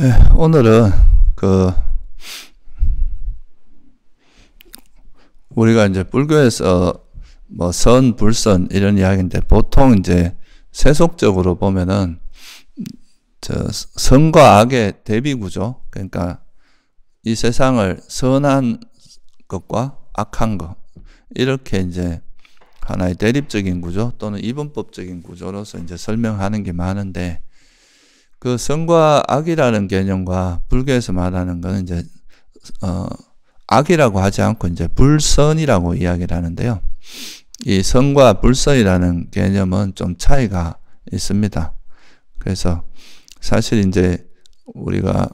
예, 오늘은 그 우리가 이제 불교에서 뭐 선, 불선 이런 이야기인데 보통 이제 세속적으로 보면은 저 선과 악의 대비 구조 그러니까 이 세상을 선한 것과 악한 것 이렇게 이제 하나의 대립적인 구조 또는 이분법적인 구조로서 이제 설명하는 게 많은데 그 선과 악이라는 개념과 불교에서 말하는 것은 이제 어, 악이라고 하지 않고 이제 불선이라고 이야기를 하는데요. 이 선과 불선이라는 개념은 좀 차이가 있습니다. 그래서 사실 이제 우리가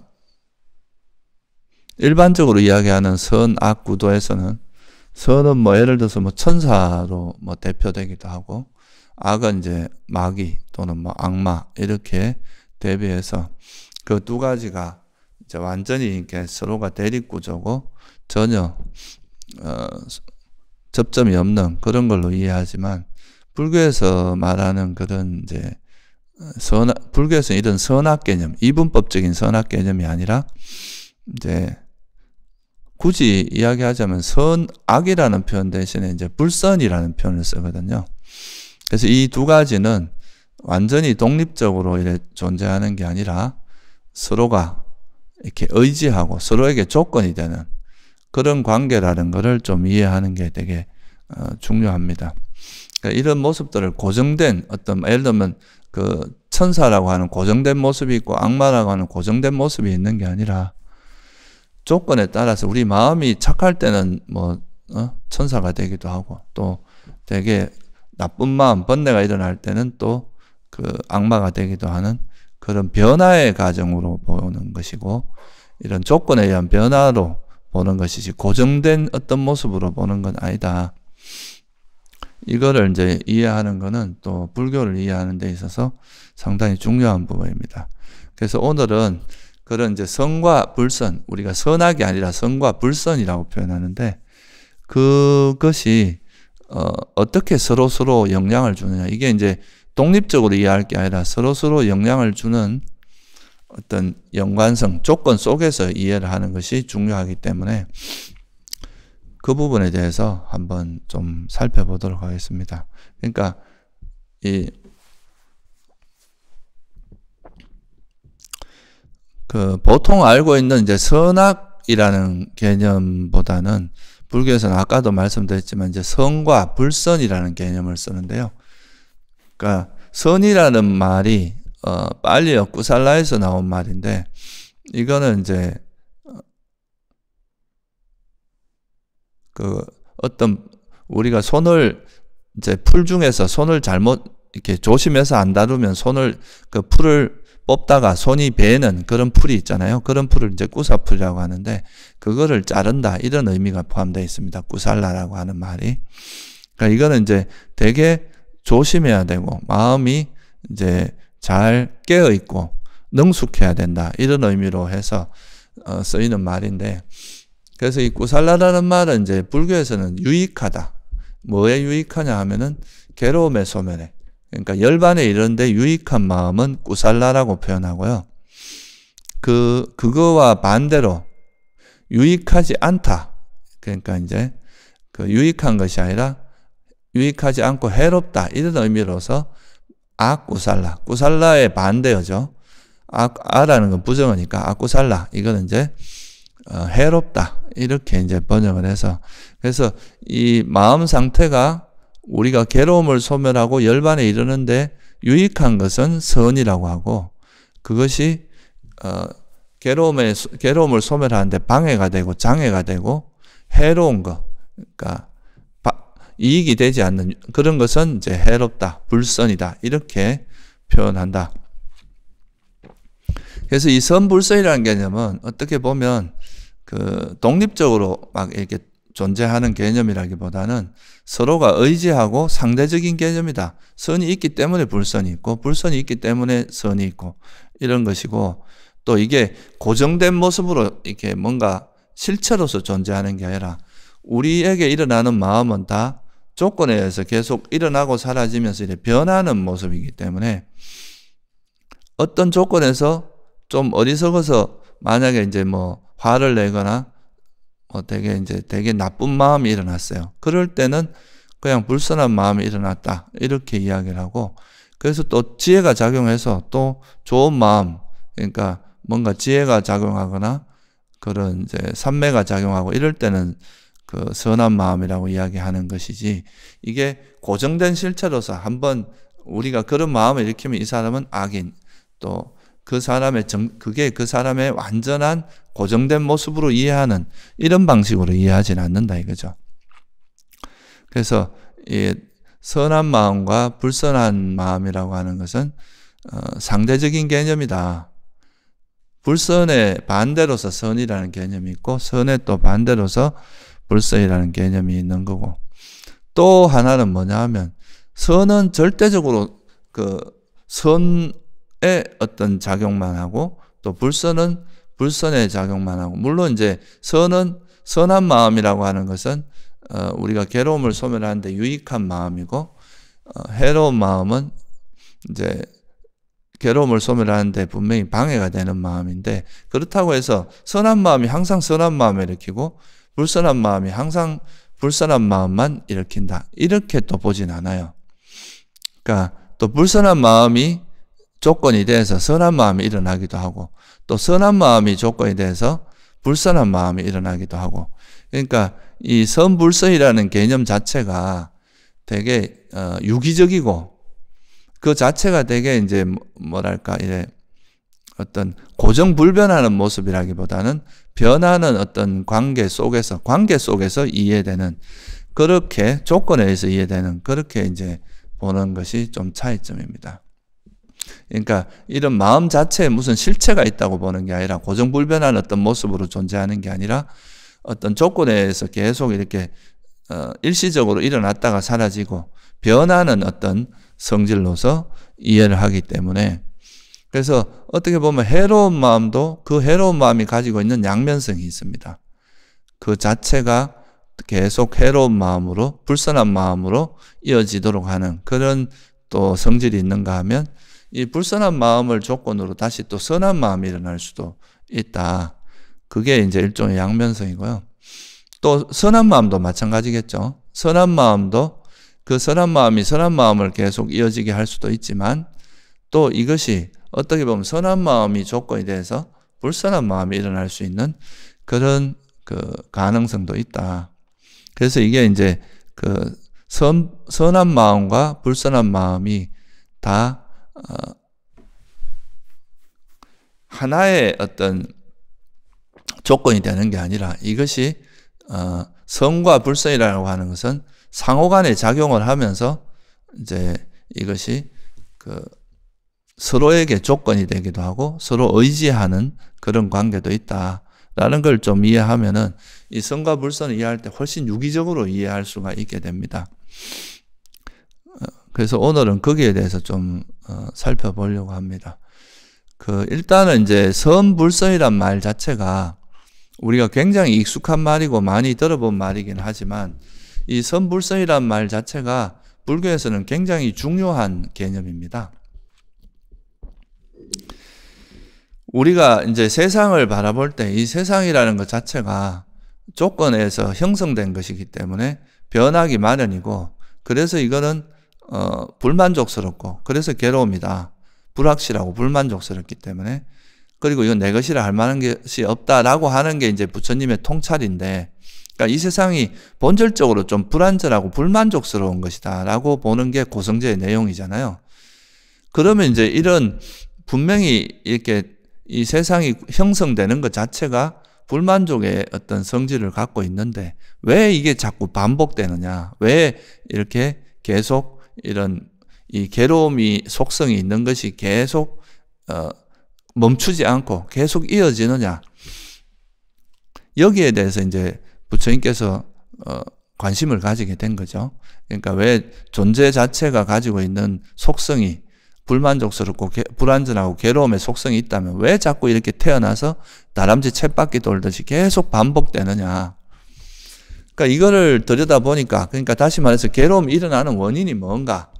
일반적으로 이야기하는 선악 구도에서는 선은 뭐 예를 들어서 뭐 천사로 뭐 대표되기도 하고 악은 이제 마귀 또는 뭐 악마 이렇게 대비해서 그 두 가지가 이제 완전히 이렇게 서로가 대립구조고 전혀 어, 접점이 없는 그런 걸로 이해하지만 불교에서 말하는 그런 이제 어, 선악, 불교에서는 이런 선악 개념, 이분법적인 선악 개념이 아니라 이제 굳이 이야기하자면 선악이라는 표현 대신에 이제 불선이라는 표현을 쓰거든요. 그래서 이 두 가지는 완전히 독립적으로 존재하는 게 아니라 서로가 이렇게 의지하고 서로에게 조건이 되는 그런 관계라는 것을 좀 이해하는 게 되게 어, 중요합니다. 그러니까 이런 모습들을 고정된 어떤 예를 들면 그 천사라고 하는 고정된 모습이 있고 악마라고 하는 고정된 모습이 있는 게 아니라 조건에 따라서 우리 마음이 착할 때는 뭐 어? 천사가 되기도 하고 또 되게 나쁜 마음 번뇌가 일어날 때는 또그 악마가 되기도 하는 그런 변화의 과정으로 보는 것이고 이런 조건에 의한 변화로 보는 것이지 고정된 어떤 모습으로 보는 건 아니다. 이거를 이제 이해하는 것은 또 불교를 이해하는 데 있어서 상당히 중요한 부분입니다. 그래서 오늘은 그런 이제 선과 불선, 우리가 선악이 아니라 선과 불선이라고 표현하는데 그것이 어, 어떻게 서로 서로 영향을 주느냐 이게 이제 독립적으로 이해할 게 아니라 서로서로 영향을 주는 어떤 연관성, 조건 속에서 이해를 하는 것이 중요하기 때문에 그 부분에 대해서 한번 좀 살펴보도록 하겠습니다. 그러니까 이그 보통 알고 있는 이제 선악이라는 개념보다는 불교에서는 아까도 말씀드렸지만 이제 선과 불선이라는 개념을 쓰는데요. 그러니까 선이라는 말이 어, 빨리 엇구살라에서 나온 말인데 이거는 이제 어, 그 어떤 우리가 손을 이제 풀 중에서 손을 잘못 이렇게 조심해서 안 다루면 손을 그 풀을 뽑다가 손이 베는 그런 풀이 있잖아요. 그런 풀을 이제 꾸사풀이라고 하는데 그거를 자른다 이런 의미가 포함되어 있습니다. 꾸살라라고 하는 말이. 그러니까 이거는 이제 되게 조심해야 되고 마음이 이제 잘 깨어 있고 능숙해야 된다 이런 의미로 해서 어, 쓰이는 말인데 그래서 이 구살라라는 말은 이제 불교에서는 유익하다 뭐에 유익하냐 하면은 괴로움의 소멸에 그러니까 열반에 이런데 유익한 마음은 구살라라고 표현하고요 그 그거와 반대로 유익하지 않다 그러니까 이제 그 유익한 것이 아니라 유익하지 않고 해롭다 이런 의미로서 아꾸살라 꾸살라의 반대어죠. 아, 아라는 건 부정어니까 아꾸살라 이거는 이제 어, 해롭다 이렇게 이제 번역을 해서 그래서 이 마음 상태가 우리가 괴로움을 소멸하고 열반에 이르는데 유익한 것은 선이라고 하고 그것이 어, 괴로움에 괴로움을 소멸하는데 방해가 되고 장애가 되고 해로운 것 그러니까 이익이 되지 않는 그런 것은 이제 해롭다, 불선이다 이렇게 표현한다. 그래서 이 선불선이라는 개념은 어떻게 보면 그 독립적으로 막 이렇게 존재하는 개념이라기보다는 서로가 의지하고 상대적인 개념이다. 선이 있기 때문에 불선이 있고 불선이 있기 때문에 선이 있고 이런 것이고 또 이게 고정된 모습으로 이렇게 뭔가 실체로서 존재하는 게 아니라 우리에게 일어나는 마음은 다 조건에 의해서 계속 일어나고 사라지면서 이렇 변하는 모습이기 때문에 어떤 조건에서 좀 어리석어서 만약에 이제 뭐 화를 내거나 뭐 되게 이제 되게 나쁜 마음이 일어났어요. 그럴 때는 그냥 불선한 마음이 일어났다. 이렇게 이야기를 하고 그래서 또 지혜가 작용해서 또 좋은 마음 그러니까 뭔가 지혜가 작용하거나 그런 이제 삼매가 작용하고 이럴 때는 그 선한 마음이라고 이야기하는 것이지 이게 고정된 실체로서 한번 우리가 그런 마음을 일으키면 이 사람은 악인 또 그 사람의 정, 그게 그 사람의 완전한 고정된 모습으로 이해하는 이런 방식으로 이해하지는 않는다 이거죠. 그래서 이 선한 마음과 불선한 마음이라고 하는 것은 어, 상대적인 개념이다. 불선의 반대로서 선이라는 개념이 있고 선의 또 반대로서 불서이라는 개념이 있는 거고 또 하나는 뭐냐 하면 선은 절대적으로 그 선의 어떤 작용만 하고 또 불선은 불선의 작용만 하고 물론 이제 선은 선한 마음이라고 하는 것은 어, 우리가 괴로움을 소멸하는데 유익한 마음이고 어, 해로운 마음은 이제 괴로움을 소멸하는데 분명히 방해가 되는 마음인데 그렇다고 해서 선한 마음이 항상 선한 마음을 일으키고 불선한 마음이 항상 불선한 마음만 일으킨다. 이렇게 또 보진 않아요. 그러니까 또 불선한 마음이 조건이 돼서 선한 마음이 일어나기도 하고 또 선한 마음이 조건이 돼서 불선한 마음이 일어나기도 하고 그러니까 이 선불선이라는 개념 자체가 되게 어, 유기적이고 그 자체가 되게 이제 뭐, 뭐랄까 이래 어떤 고정불변하는 모습이라기보다는 변하는 어떤 관계 속에서 관계 속에서 이해되는 그렇게 조건에 의해서 이해되는 그렇게 이제 보는 것이 좀 차이점입니다. 그러니까 이런 마음 자체에 무슨 실체가 있다고 보는 게 아니라 고정불변한 어떤 모습으로 존재하는 게 아니라 어떤 조건에 의해서 계속 이렇게 어, 일시적으로 일어났다가 사라지고 변하는 어떤 성질로서 이해를 하기 때문에 그래서 어떻게 보면 해로운 마음도 그 해로운 마음이 가지고 있는 양면성이 있습니다. 그 자체가 계속 해로운 마음으로 불선한 마음으로 이어지도록 하는 그런 또 성질이 있는가 하면 이 불선한 마음을 조건으로 다시 또 선한 마음이 일어날 수도 있다. 그게 이제 일종의 양면성이고요. 또 선한 마음도 마찬가지겠죠. 선한 마음도 그 선한 마음이 선한 마음을 계속 이어지게 할 수도 있지만 또 이것이 어떻게 보면 선한 마음이 조건이 돼서 불선한 마음이 일어날 수 있는 그런 그 가능성도 있다. 그래서 이게 이제 그 선, 선한 마음과 불선한 마음이 다 어, 하나의 어떤 조건이 되는 게 아니라 이것이 어, 선과 불선이라고 하는 것은 상호간의 작용을 하면서 이제 이것이 그 서로에게 조건이 되기도 하고 서로 의지하는 그런 관계도 있다라는 걸 좀 이해하면은 이 성과 불선을 이해할 때 훨씬 유기적으로 이해할 수가 있게 됩니다. 어, 그래서 오늘은 거기에 대해서 좀 어, 살펴보려고 합니다. 그 일단은 이제 선불선이란 말 자체가 우리가 굉장히 익숙한 말이고 많이 들어본 말이긴 하지만 이 선불선이란 말 자체가 불교에서는 굉장히 중요한 개념입니다. 우리가 이제 세상을 바라볼 때 이 세상이라는 것 자체가 조건에서 형성된 것이기 때문에 변하기 마련이고 그래서 이거는 어, 불만족스럽고 그래서 괴로움이다. 불확실하고 불만족스럽기 때문에 그리고 이건 내 것이라 할 만한 것이 없다라고 하는 게 이제 부처님의 통찰인데 그러니까 이 세상이 본질적으로 좀 불안전하고 불만족스러운 것이다라고 보는 게 고성제의 내용이잖아요. 그러면 이제 이런 분명히 이렇게 이 세상이 형성되는 것 자체가 불만족의 어떤 성질을 갖고 있는데 왜 이게 자꾸 반복되느냐? 왜 이렇게 계속 이런 이 괴로움이 속성이 있는 것이 계속 어, 멈추지 않고 계속 이어지느냐? 여기에 대해서 이제 부처님께서 어, 관심을 가지게 된 거죠. 그러니까 왜 존재 자체가 가지고 있는 속성이 불만족스럽고 개, 불안전하고 괴로움의 속성이 있다면 왜 자꾸 이렇게 태어나서 다람쥐 쳇바퀴 돌듯이 계속 반복되느냐. 그러니까 이거를 들여다보니까 그러니까 다시 말해서 괴로움이 일어나는 원인이 뭔가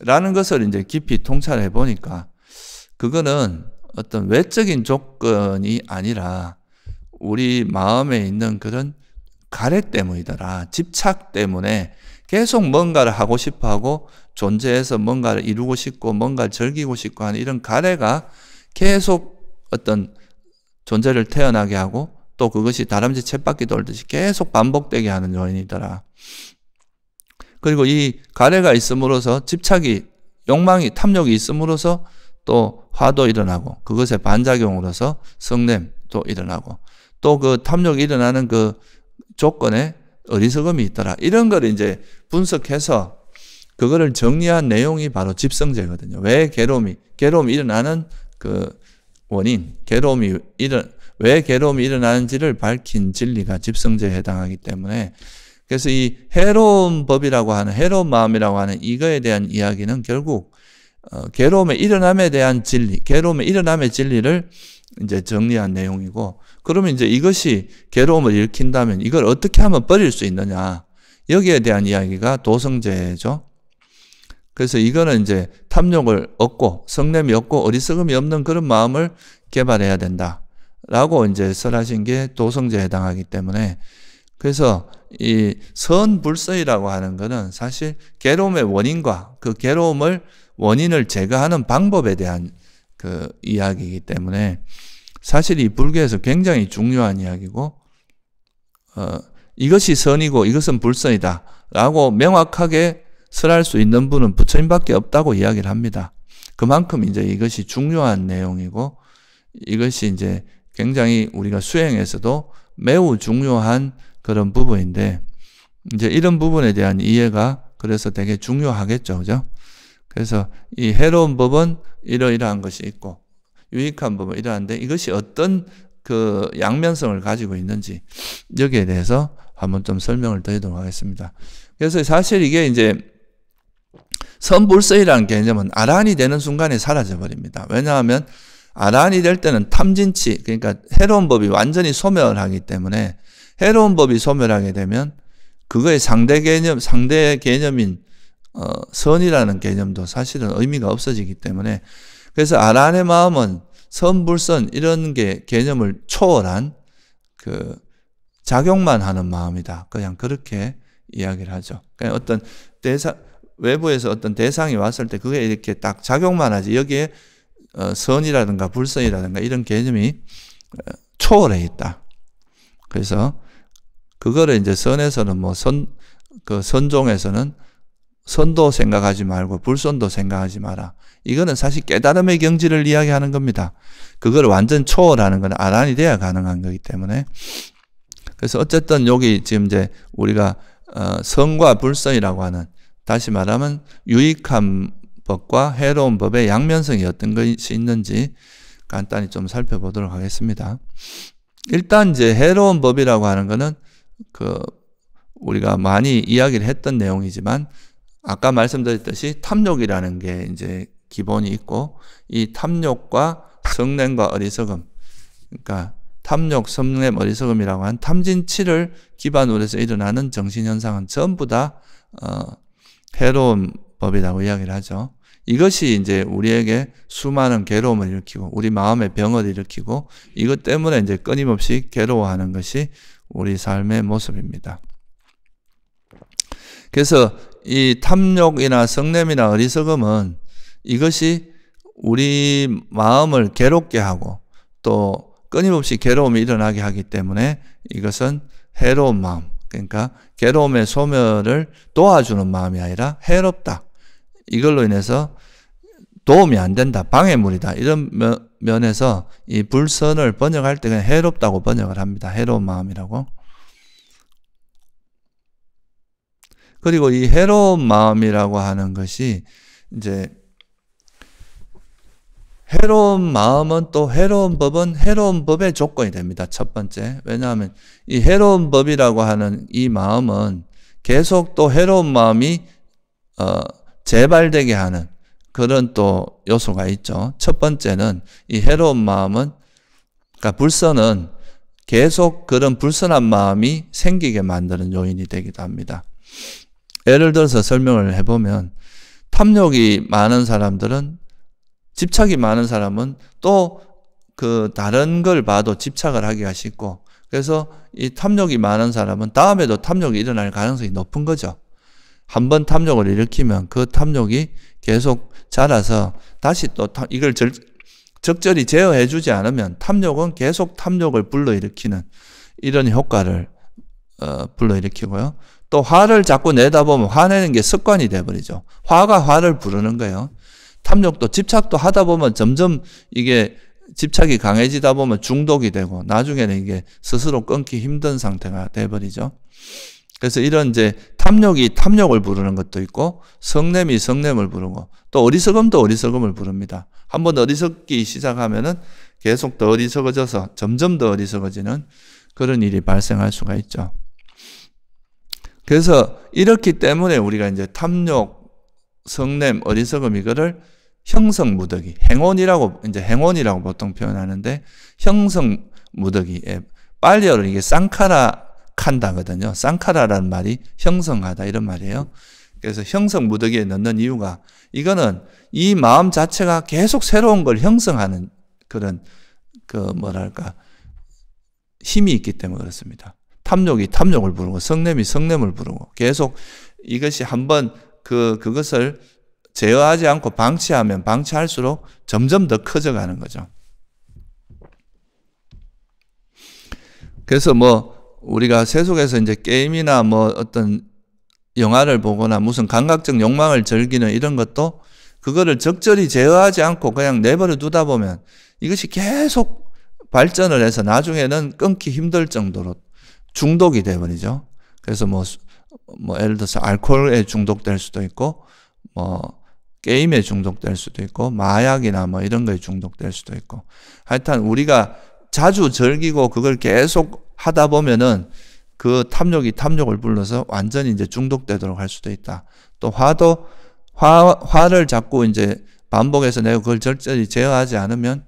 라는 것을 이제 깊이 통찰해 보니까 그거는 어떤 외적인 조건이 아니라 우리 마음에 있는 그런 가래 때문이더라. 집착 때문에 계속 뭔가를 하고 싶어 하고 존재해서 뭔가를 이루고 싶고 뭔가를 즐기고 싶고 하는 이런 가래가 계속 어떤 존재를 태어나게 하고 또 그것이 다람쥐 쳇바퀴 돌듯이 계속 반복되게 하는 요인이더라. 그리고 이 가래가 있음으로써 집착이 욕망이 탐욕이 있음으로써 또 화도 일어나고 그것의 반작용으로서 성냄도 일어나고 또 그 탐욕이 일어나는 그 조건에 어리석음이 있더라. 이런 걸 이제 분석해서 그거를 정리한 내용이 바로 집성제거든요. 왜 괴로움이, 괴로움이 일어나는 그 원인, 괴로움이 일어, 왜 괴로움이 일어나는지를 밝힌 진리가 집성제에 해당하기 때문에 그래서 이 해로운 법이라고 하는, 해로운 마음이라고 하는 이거에 대한 이야기는 결국 어, 괴로움의 일어남에 대한 진리, 괴로움의 일어남의 진리를 이제 정리한 내용이고 그러면 이제 이것이 괴로움을 일으킨다면 이걸 어떻게 하면 버릴 수 있느냐. 여기에 대한 이야기가 도성제죠. 그래서 이거는 이제 탐욕을 얻고 성냄이 없고 어리석음이 없는 그런 마음을 개발해야 된다. 라고 이제 설하신 게 도성제에 해당하기 때문에 그래서 이 선불서이라고 하는 것은 사실 괴로움의 원인과 그 괴로움을 원인을 제거하는 방법에 대한 그 이야기이기 때문에 사실 이 불교에서 굉장히 중요한 이야기고 어, 이것이 선이고 이것은 불선이다 라고 명확하게 설할 수 있는 분은 부처님밖에 없다고 이야기를 합니다. 그만큼 이제 이것이 중요한 내용이고 이것이 이제 굉장히 우리가 수행에서도 매우 중요한 그런 부분인데 이제 이런 부분에 대한 이해가 그래서 되게 중요하겠죠. 그죠? 그래서 이 해로운 법은 이러이러한 것이 있고 유익한 부분 이러한데 이것이 어떤 그 양면성을 가지고 있는지 여기에 대해서 한번 좀 설명을 드리도록 하겠습니다. 그래서 사실 이게 이제 선불서이라는 개념은 아란이 되는 순간에 사라져 버립니다. 왜냐하면 아란이 될 때는 탐진치 그러니까 해로운 법이 완전히 소멸하기 때문에 해로운 법이 소멸하게 되면 그거의 상대 개념 상대 개념인 어, 선이라는 개념도 사실은 의미가 없어지기 때문에 그래서 아란의 마음은 선불선 이런 게 개념을 초월한 그 작용만 하는 마음이다. 그냥 그렇게 이야기를 하죠. 그냥 어떤 대상 외부에서 어떤 대상이 왔을 때 그게 이렇게 딱 작용만 하지 여기에 어, 선이라든가 불선이라든가 이런 개념이 어, 초월해 있다. 그래서 그거를 이제 선에서는 뭐 선 그 선종에서는 선도 생각하지 말고 불선도 생각하지 마라. 이거는 사실 깨달음의 경지를 이야기하는 겁니다. 그걸 완전 초월하는 건 아란이 돼야 가능한 거기 때문에. 그래서 어쨌든 여기 지금 이제 우리가 어 선과 불선이라고 하는 다시 말하면 유익한 법과 해로운 법의 양면성이 어떤 것이 있는지 간단히 좀 살펴보도록 하겠습니다. 일단 이제 해로운 법이라고 하는 거는 그 우리가 많이 이야기를 했던 내용이지만 아까 말씀드렸듯이 탐욕이라는 게 이제 기본이 있고 이 탐욕과 성냄과 어리석음 그러니까 탐욕, 성냄, 어리석음이라고 한 탐진치를 기반으로 해서 일어나는 정신현상은 전부 다 어, 해로운 법이라고 이야기를 하죠. 이것이 이제 우리에게 수많은 괴로움을 일으키고 우리 마음의 병을 일으키고 이것 때문에 이제 끊임없이 괴로워하는 것이 우리 삶의 모습입니다. 그래서 이 탐욕이나 성냄이나 어리석음은 이것이 우리 마음을 괴롭게 하고 또 끊임없이 괴로움이 일어나게 하기 때문에 이것은 해로운 마음, 그러니까 괴로움의 소멸을 도와주는 마음이 아니라 해롭다. 이걸로 인해서 도움이 안 된다. 방해물이다. 이런 면에서 이 불선을 번역할 때는 해롭다고 번역을 합니다. 해로운 마음이라고. 그리고 이 해로운 마음이라고 하는 것이 이제 해로운 마음은 또 해로운 법은 해로운 법의 조건이 됩니다. 첫 번째. 왜냐하면 이 해로운 법이라고 하는 이 마음은 계속 또 해로운 마음이 어, 재발되게 하는 그런 또 요소가 있죠. 첫 번째는 이 해로운 마음은 그러니까 불선은 계속 그런 불선한 마음이 생기게 만드는 요인이 되기도 합니다. 예를 들어서 설명을 해보면 탐욕이 많은 사람들은 집착이 많은 사람은 또 그 다른 걸 봐도 집착을 하기가 쉽고 그래서 이 탐욕이 많은 사람은 다음에도 탐욕이 일어날 가능성이 높은 거죠. 한번 탐욕을 일으키면 그 탐욕이 계속 자라서 다시 또 이걸 절, 적절히 제어해 주지 않으면 탐욕은 계속 탐욕을 불러일으키는 이런 효과를 어, 불러일으키고요. 또 화를 자꾸 내다보면 화내는 게 습관이 돼버리죠. 화가 화를 부르는 거예요. 탐욕도 집착도 하다 보면 점점 이게 집착이 강해지다 보면 중독이 되고 나중에는 이게 스스로 끊기 힘든 상태가 돼버리죠. 그래서 이런 이제 탐욕이 탐욕을 부르는 것도 있고 성냄이 성냄을 부르고 또 어리석음도 어리석음을 부릅니다. 한번 어리석기 시작하면은 계속 더 어리석어져서 점점 더 어리석어지는 그런 일이 발생할 수가 있죠. 그래서 이렇기 때문에 우리가 이제 탐욕, 성냄, 어리석음 이거를 형성 무더기, 행원이라고 이제 행원이라고 보통 표현하는데 형성 무더기에 빨리어로 이게 쌍카라 칸다거든요. 쌍카라라는 말이 형성하다 이런 말이에요. 그래서 형성 무더기에 넣는 이유가 이거는 이 마음 자체가 계속 새로운 걸 형성하는 그런 그 뭐랄까 힘이 있기 때문에 그렇습니다. 탐욕이 탐욕을 부르고 성냄이 성냄을 부르고 계속 이것이 한번 그 그것을 제어하지 않고 방치하면 방치할수록 점점 더 커져가는 거죠. 그래서 뭐 우리가 세속에서 이제 게임이나 뭐 어떤 영화를 보거나 무슨 감각적 욕망을 즐기는 이런 것도 그거를 적절히 제어하지 않고 그냥 내버려 두다 보면 이것이 계속 발전을 해서 나중에는 끊기 힘들 정도로 중독이 돼버리죠. 그래서 뭐, 뭐 예를 들어서 알코올에 중독될 수도 있고, 뭐 게임에 중독될 수도 있고, 마약이나 뭐 이런 거에 중독될 수도 있고. 하여튼 우리가 자주 즐기고 그걸 계속 하다 보면은 그 탐욕이 탐욕을 불러서 완전히 이제 중독되도록 할 수도 있다. 또 화도 화 화를 자꾸 이제 반복해서 내가 그걸 절절히 제어하지 않으면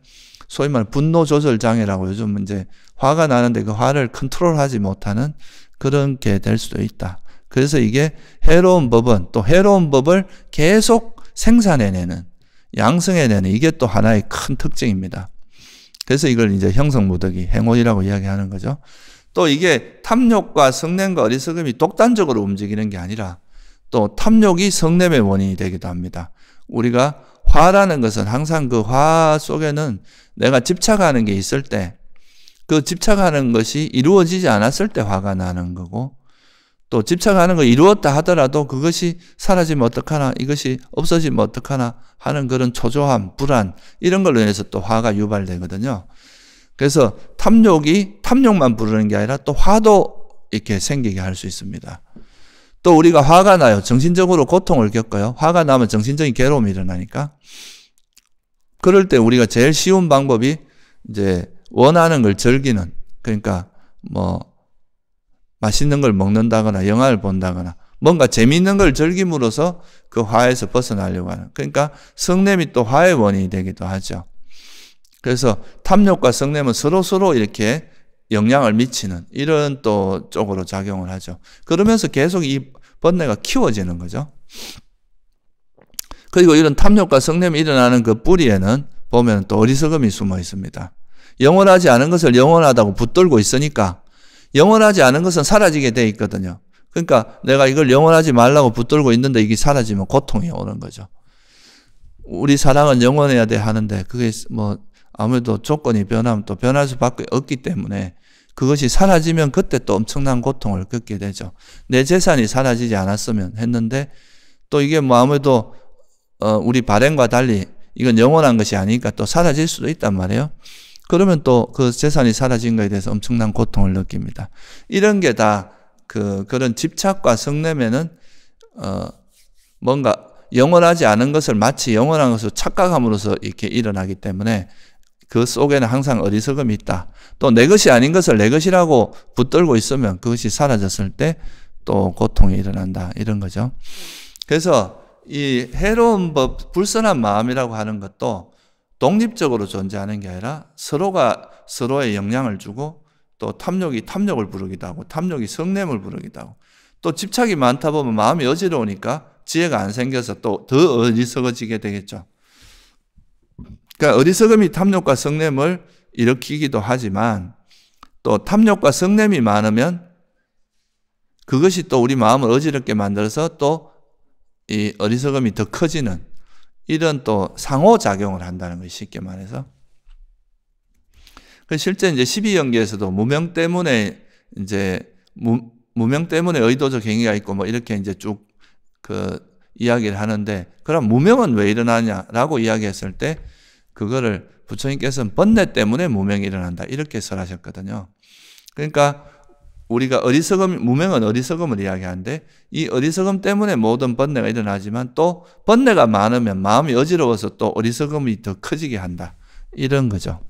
소위 말해 분노 조절 장애라고 요즘 이제 화가 나는데 그 화를 컨트롤하지 못하는 그런 게 될 수도 있다. 그래서 이게 해로운 법은 또 해로운 법을 계속 생산해내는 양성해내는 이게 또 하나의 큰 특징입니다. 그래서 이걸 이제 형성무덕이 행운이라고 이야기하는 거죠. 또 이게 탐욕과 성냄과 어리석음이 독단적으로 움직이는 게 아니라 또 탐욕이 성냄의 원인이 되기도 합니다. 우리가 화라는 것은 항상 그 화 속에는 내가 집착하는 게 있을 때, 그 집착하는 것이 이루어지지 않았을 때 화가 나는 거고, 또 집착하는 걸 이루었다 하더라도 그것이 사라지면 어떡하나, 이것이 없어지면 어떡하나 하는 그런 초조함, 불안, 이런 걸로 인해서 또 화가 유발되거든요. 그래서 탐욕이 탐욕만 부르는 게 아니라 또 화도 이렇게 생기게 할 수 있습니다. 또 우리가 화가 나요. 정신적으로 고통을 겪어요. 화가 나면 정신적인 괴로움이 일어나니까. 그럴 때 우리가 제일 쉬운 방법이 이제 원하는 걸 즐기는 그러니까 뭐 맛있는 걸 먹는다거나 영화를 본다거나 뭔가 재미있는 걸 즐김으로써 그 화에서 벗어나려고 하는 그러니까 성냄이 또 화의 원인이 되기도 하죠. 그래서 탐욕과 성냄은 서로 서로 이렇게 영향을 미치는 이런 또 쪽으로 작용을 하죠. 그러면서 계속 이 번뇌가 키워지는 거죠. 그리고 이런 탐욕과 성냄이 일어나는 그 뿌리에는 보면 또 어리석음이 숨어 있습니다. 영원하지 않은 것을 영원하다고 붙들고 있으니까 영원하지 않은 것은 사라지게 돼 있거든요. 그러니까 내가 이걸 영원하지 말라고 붙들고 있는데 이게 사라지면 고통이 오는 거죠. 우리 사랑은 영원해야 돼 하는데 그게 뭐 아무래도 조건이 변하면 또 변할 수밖에 없기 때문에 그것이 사라지면 그때 또 엄청난 고통을 겪게 되죠. 내 재산이 사라지지 않았으면 했는데 또 이게 뭐 아무래도 어, 우리 발행과 달리 이건 영원한 것이 아니니까 또 사라질 수도 있단 말이에요. 그러면 또 그 재산이 사라진 것에 대해서 엄청난 고통을 느낍니다. 이런 게 다 그 그런 집착과 성냄에는 어 뭔가 영원하지 않은 것을 마치 영원한 것으로 착각함으로써 이렇게 일어나기 때문에 그 속에는 항상 어리석음이 있다. 또 내 것이 아닌 것을 내 것이라고 붙들고 있으면 그것이 사라졌을 때 또 고통이 일어난다. 이런 거죠. 그래서 이 해로운 법, 불선한 마음이라고 하는 것도 독립적으로 존재하는 게 아니라 서로가 서로의 영향을 주고 또 탐욕이 탐욕을 부르기도 하고 탐욕이 성냄을 부르기도 하고 또 집착이 많다 보면 마음이 어지러우니까 지혜가 안 생겨서 또 더 어리석어지게 되겠죠. 그러니까 어리석음이 탐욕과 성냄을 일으키기도 하지만 또 탐욕과 성냄이 많으면 그것이 또 우리 마음을 어지럽게 만들어서 또 이 어리석음이 더 커지는 이런 또 상호작용을 한다는 것이 쉽게 말해서 그 실제 이제 12연기에서도 무명 때문에 이제 무, 무명 때문에 의도적 행위가 있고 뭐 이렇게 이제 쭉 그 이야기를 하는데 그럼 무명은 왜 일어나냐라고 이야기했을 때 그거를 부처님께서는 번뇌 때문에 무명이 일어난다. 이렇게 설하셨거든요. 그러니까 우리가 어리석음, 무명은 어리석음을 이야기하는데 이 어리석음 때문에 모든 번뇌가 일어나지만 또 번뇌가 많으면 마음이 어지러워서 또 어리석음이 더 커지게 한다. 이런 거죠.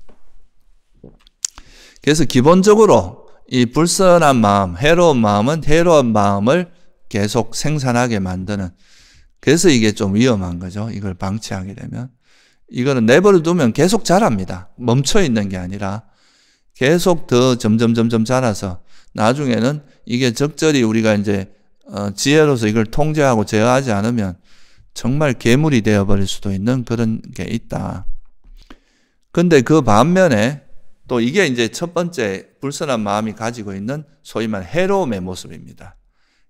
그래서 기본적으로 이 불선한 마음, 해로운 마음은 해로운 마음을 계속 생산하게 만드는 그래서 이게 좀 위험한 거죠. 이걸 방치하게 되면. 이거는 내버려 두면 계속 자랍니다. 멈춰 있는 게 아니라 계속 더 점점 점점 자라서 나중에는 이게 적절히 우리가 이제 어, 지혜로서 이걸 통제하고 제어하지 않으면 정말 괴물이 되어버릴 수도 있는 그런 게 있다. 근데 그 반면에 또 이게 이제 첫 번째 불선한 마음이 가지고 있는 소위 말 해로움의 모습입니다.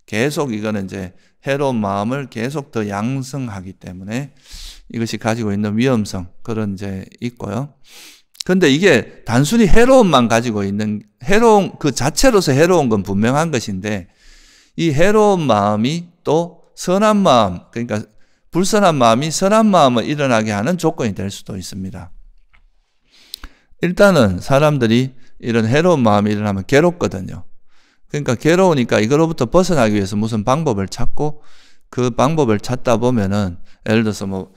계속 이거는 이제 해로운 마음을 계속 더 양성하기 때문에 이것이 가지고 있는 위험성 그런 이제 있고요. 근데 이게 단순히 해로움만 가지고 있는 해로운그 자체로서 해로운 건 분명한 것인데 이 해로운 마음이 또 선한 마음 그러니까 불선한 마음이 선한 마음을 일어나게 하는 조건이 될 수도 있습니다. 일단은 사람들이 이런 해로운 마음이 일어나면 괴롭거든요. 그러니까 괴로우니까 이거로부터 벗어나기 위해서 무슨 방법을 찾고 그 방법을 찾다 보면은 예를 들어서 뭐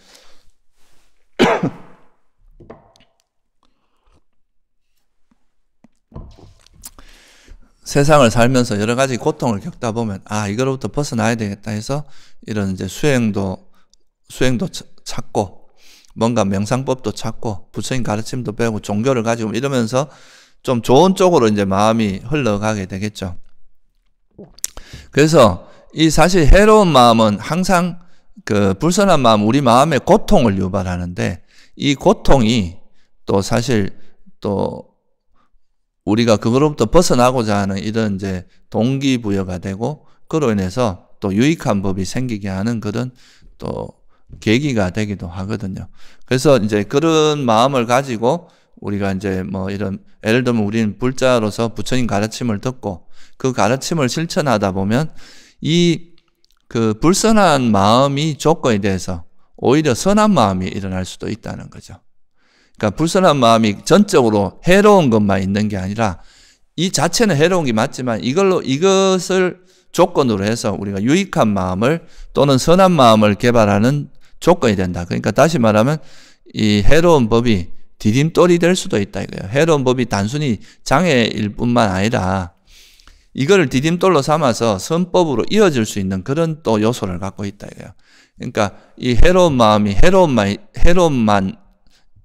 세상을 살면서 여러 가지 고통을 겪다 보면 아 이거로부터 벗어나야 되겠다 해서 이런 이제 수행도 수행도 찾고 뭔가 명상법도 찾고 부처님 가르침도 배우고 종교를 가지고 이러면서 좀 좋은 쪽으로 이제 마음이 흘러가게 되겠죠. 그래서 이 사실 해로운 마음은 항상 그 불선한 마음 우리 마음의 고통을 유발하는데 이 고통이 또 사실 또 우리가 그거로부터 벗어나고자 하는 이런 이제 동기부여가 되고 그로 인해서 또 유익한 법이 생기게 하는 그런 또 계기가 되기도 하거든요. 그래서 이제 그런 마음을 가지고 우리가 이제 뭐 이런 예를 들면 우리는 불자로서 부처님 가르침을 듣고 그 가르침을 실천하다 보면 이 그 불선한 마음이 조건에 대해서 오히려 선한 마음이 일어날 수도 있다는 거죠. 그러니까 불선한 마음이 전적으로 해로운 것만 있는 게 아니라 이 자체는 해로운 게 맞지만 이걸로 이것을 조건으로 해서 우리가 유익한 마음을 또는 선한 마음을 개발하는 조건이 된다. 그러니까 다시 말하면 이 해로운 법이 디딤돌이 될 수도 있다 이거예요. 해로운 법이 단순히 장애일 뿐만 아니라 이거를 디딤돌로 삼아서 선법으로 이어질 수 있는 그런 또 요소를 갖고 있다 이거예요. 그러니까 이 해로운 마음이 해로운만 해로운만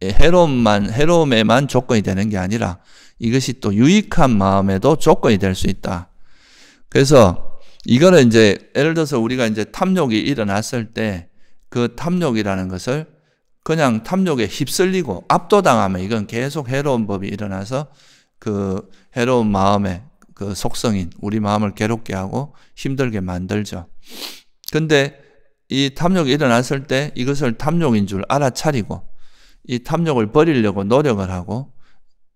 해로움만 해로에만 조건이 되는 게 아니라 이것이 또 유익한 마음에도 조건이 될 수 있다. 그래서 이거는 이제 예를 들어서 우리가 이제 탐욕이 일어났을 때 그 탐욕이라는 것을 그냥 탐욕에 휩쓸리고 압도당하면 이건 계속 해로운 법이 일어나서 그 해로운 마음의 그 속성인 우리 마음을 괴롭게 하고 힘들게 만들죠. 근데 이 탐욕이 일어났을 때 이것을 탐욕인 줄 알아차리고 이 탐욕을 버리려고 노력을 하고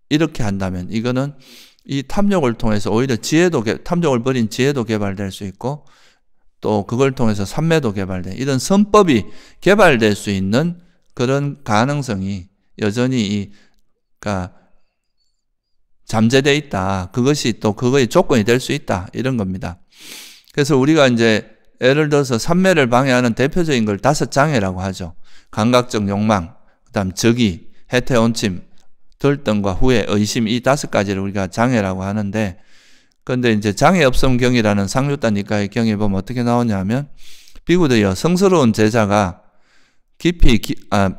이렇게 한다면 이거는 이 탐욕을 통해서 오히려 지혜도 탐욕을 버린 지혜도 개발될 수 있고 또 그걸 통해서 삼매도 개발된 이런 선법이 개발될 수 있는 그런 가능성이 여전히 이그잠재되어 그러니까 있다. 그것이 또 그거의 조건이 될 수 있다. 이런 겁니다. 그래서 우리가 이제 예를 들어서 삼매를 방해하는 대표적인 걸 다섯 장애라고 하죠. 감각적 욕망, 그 다음 적이, 해태, 온침, 들뜸과 후에, 의심 이 다섯 가지를 우리가 장애라고 하는데 근데 이제 장애 없음 경이라는 상류단 니까의 경에 보면 어떻게 나오냐면 비구되어 성스러운 제자가 깊이 기, 아,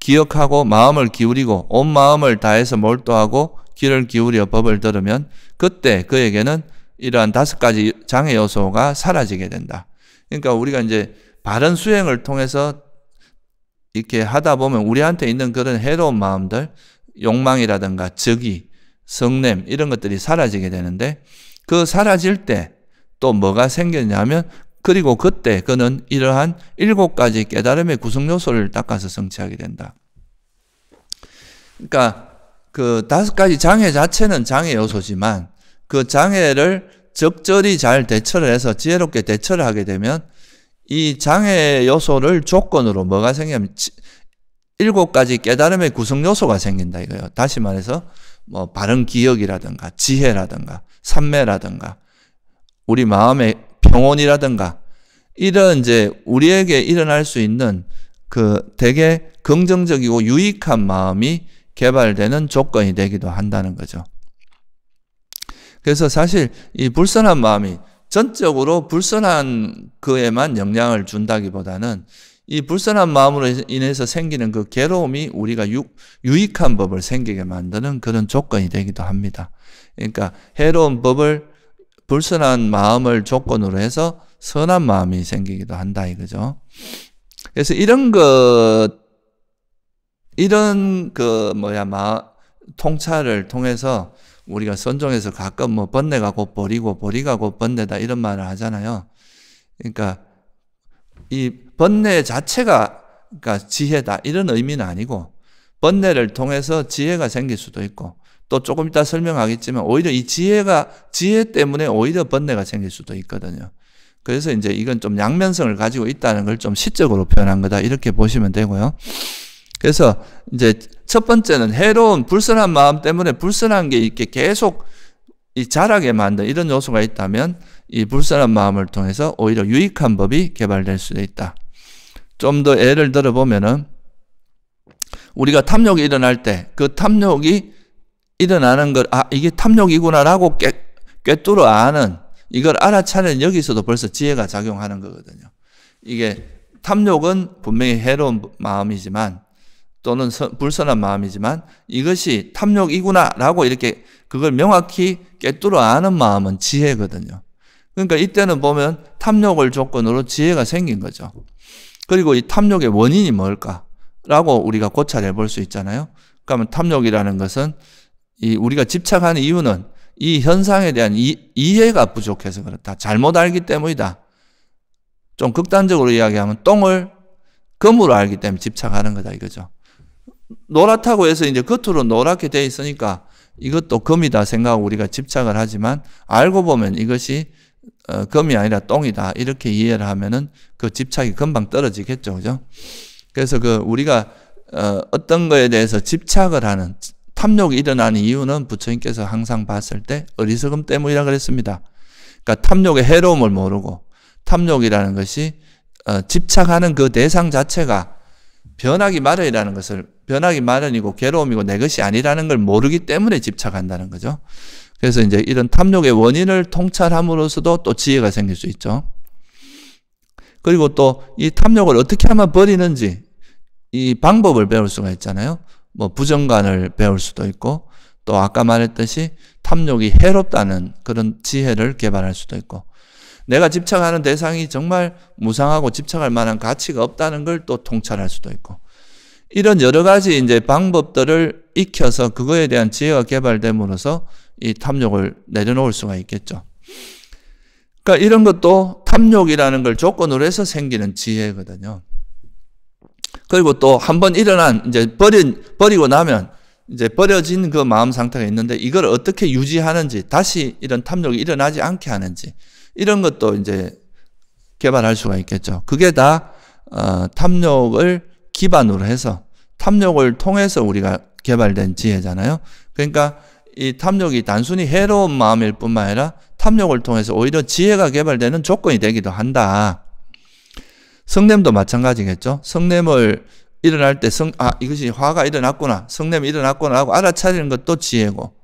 기억하고 마음을 기울이고 온 마음을 다해서 몰두하고 귀를 기울여 법을 들으면 그때 그에게는 이러한 다섯 가지 장애 요소가 사라지게 된다. 그러니까 우리가 이제 바른 수행을 통해서 이렇게 하다 보면 우리한테 있는 그런 해로운 마음들, 욕망이라든가 적이, 성냄 이런 것들이 사라지게 되는데 그 사라질 때 또 뭐가 생겼냐면 그리고 그때 그는 이러한 일곱 가지 깨달음의 구성 요소를 닦아서 성취하게 된다. 그러니까 그 다섯 가지 장애 자체는 장애 요소지만 그 장애를 적절히 잘 대처를 해서 지혜롭게 대처를 하게 되면 이 장애 요소를 조건으로 뭐가 생기냐면 일곱 가지 깨달음의 구성 요소가 생긴다 이거예요. 다시 말해서 뭐 바른 기억이라든가 지혜라든가 삼매라든가 우리 마음의 평온이라든가 이런 이제 우리에게 일어날 수 있는 그 되게 긍정적이고 유익한 마음이 개발되는 조건이 되기도 한다는 거죠. 그래서 사실 이 불선한 마음이 전적으로 불선한 그에만 영향을 준다기보다는 이 불선한 마음으로 인해서 생기는 그 괴로움이 우리가 유, 유익한 법을 생기게 만드는 그런 조건이 되기도 합니다. 그러니까 해로운 법을 불선한 마음을 조건으로 해서 선한 마음이 생기기도 한다 이거죠. 그래서 이런 것 이런 그 뭐야 마 통찰을 통해서 우리가 선종에서 가끔 뭐 번뇌가 곧 버리고 버리가 곧 번뇌다 이런 말을 하잖아요. 그러니까 이 번뇌 자체가 그러니까 지혜다 이런 의미는 아니고 번뇌를 통해서 지혜가 생길 수도 있고 또 조금 이따 설명하겠지만 오히려 이 지혜가 지혜 때문에 오히려 번뇌가 생길 수도 있거든요. 그래서 이제 이건 좀 양면성을 가지고 있다는 걸 좀 시적으로 표현한 거다 이렇게 보시면 되고요. 그래서 이제 첫 번째는 해로운 불순한 마음 때문에 불순한 게 이렇게 계속 이 자라게 만든 이런 요소가 있다면 이 불순한 마음을 통해서 오히려 유익한 법이 개발될 수도 있다. 좀 더 예를 들어보면은 우리가 탐욕이 일어날 때 그 탐욕이 일어나는 걸, 아, 이게 탐욕이구나라고 꿰, 꿰뚫어 아는 이걸 알아차리는 여기서도 벌써 지혜가 작용하는 거거든요. 이게 탐욕은 분명히 해로운 마음이지만 또는 불선한 마음이지만 이것이 탐욕이구나라고 이렇게 그걸 명확히 깨뚫어 아는 마음은 지혜거든요. 그러니까 이때는 보면 탐욕을 조건으로 지혜가 생긴 거죠. 그리고 이 탐욕의 원인이 뭘까라고 우리가 고찰해 볼 수 있잖아요. 그러면 탐욕이라는 것은 이 우리가 집착하는 이유는 이 현상에 대한 이, 이해가 부족해서 그렇다. 잘못 알기 때문이다. 좀 극단적으로 이야기하면 똥을 금으로 알기 때문에 집착하는 거다 이거죠. 노랗다고 해서 이제 겉으로 노랗게 되어 있으니까 이것도 금이다 생각하고 우리가 집착을 하지만 알고 보면 이것이 어, 금이 아니라 똥이다 이렇게 이해를 하면은 그 집착이 금방 떨어지겠죠, 그죠? 그래서 그 우리가 어, 어떤 거에 대해서 집착을 하는 탐욕이 일어나는 이유는 부처님께서 항상 봤을 때 어리석음 때문이라 그랬습니다. 그러니까 탐욕의 해로움을 모르고 탐욕이라는 것이 어, 집착하는 그 대상 자체가 변하기 마련이라는 것을 변하기 마련이고 괴로움이고 내 것이 아니라는 걸 모르기 때문에 집착한다는 거죠. 그래서 이제 이런 탐욕의 원인을 통찰함으로써도 또 지혜가 생길 수 있죠. 그리고 또 이 탐욕을 어떻게 하면 버리는지 이 방법을 배울 수가 있잖아요. 뭐 부정관을 배울 수도 있고 또 아까 말했듯이 탐욕이 해롭다는 그런 지혜를 개발할 수도 있고 내가 집착하는 대상이 정말 무상하고 집착할 만한 가치가 없다는 걸 또 통찰할 수도 있고 이런 여러 가지 이제 방법들을 익혀서 그거에 대한 지혜가 개발됨으로써 이 탐욕을 내려놓을 수가 있겠죠. 그러니까 이런 것도 탐욕이라는 걸 조건으로 해서 생기는 지혜거든요. 그리고 또 한 번 일어난 이제 버린 버리고 나면 이제 버려진 그 마음 상태가 있는데 이걸 어떻게 유지하는지 다시 이런 탐욕이 일어나지 않게 하는지 이런 것도 이제 개발할 수가 있겠죠. 그게 다 어, 탐욕을 기반으로 해서 탐욕을 통해서 우리가 개발된 지혜잖아요. 그러니까 이 탐욕이 단순히 해로운 마음일 뿐만 아니라 탐욕을 통해서 오히려 지혜가 개발되는 조건이 되기도 한다. 성냄도 마찬가지겠죠. 성냄을 일어날 때 성, 아, 이것이 화가 일어났구나. 성냄이 일어났구나 하고 알아차리는 것도 지혜고.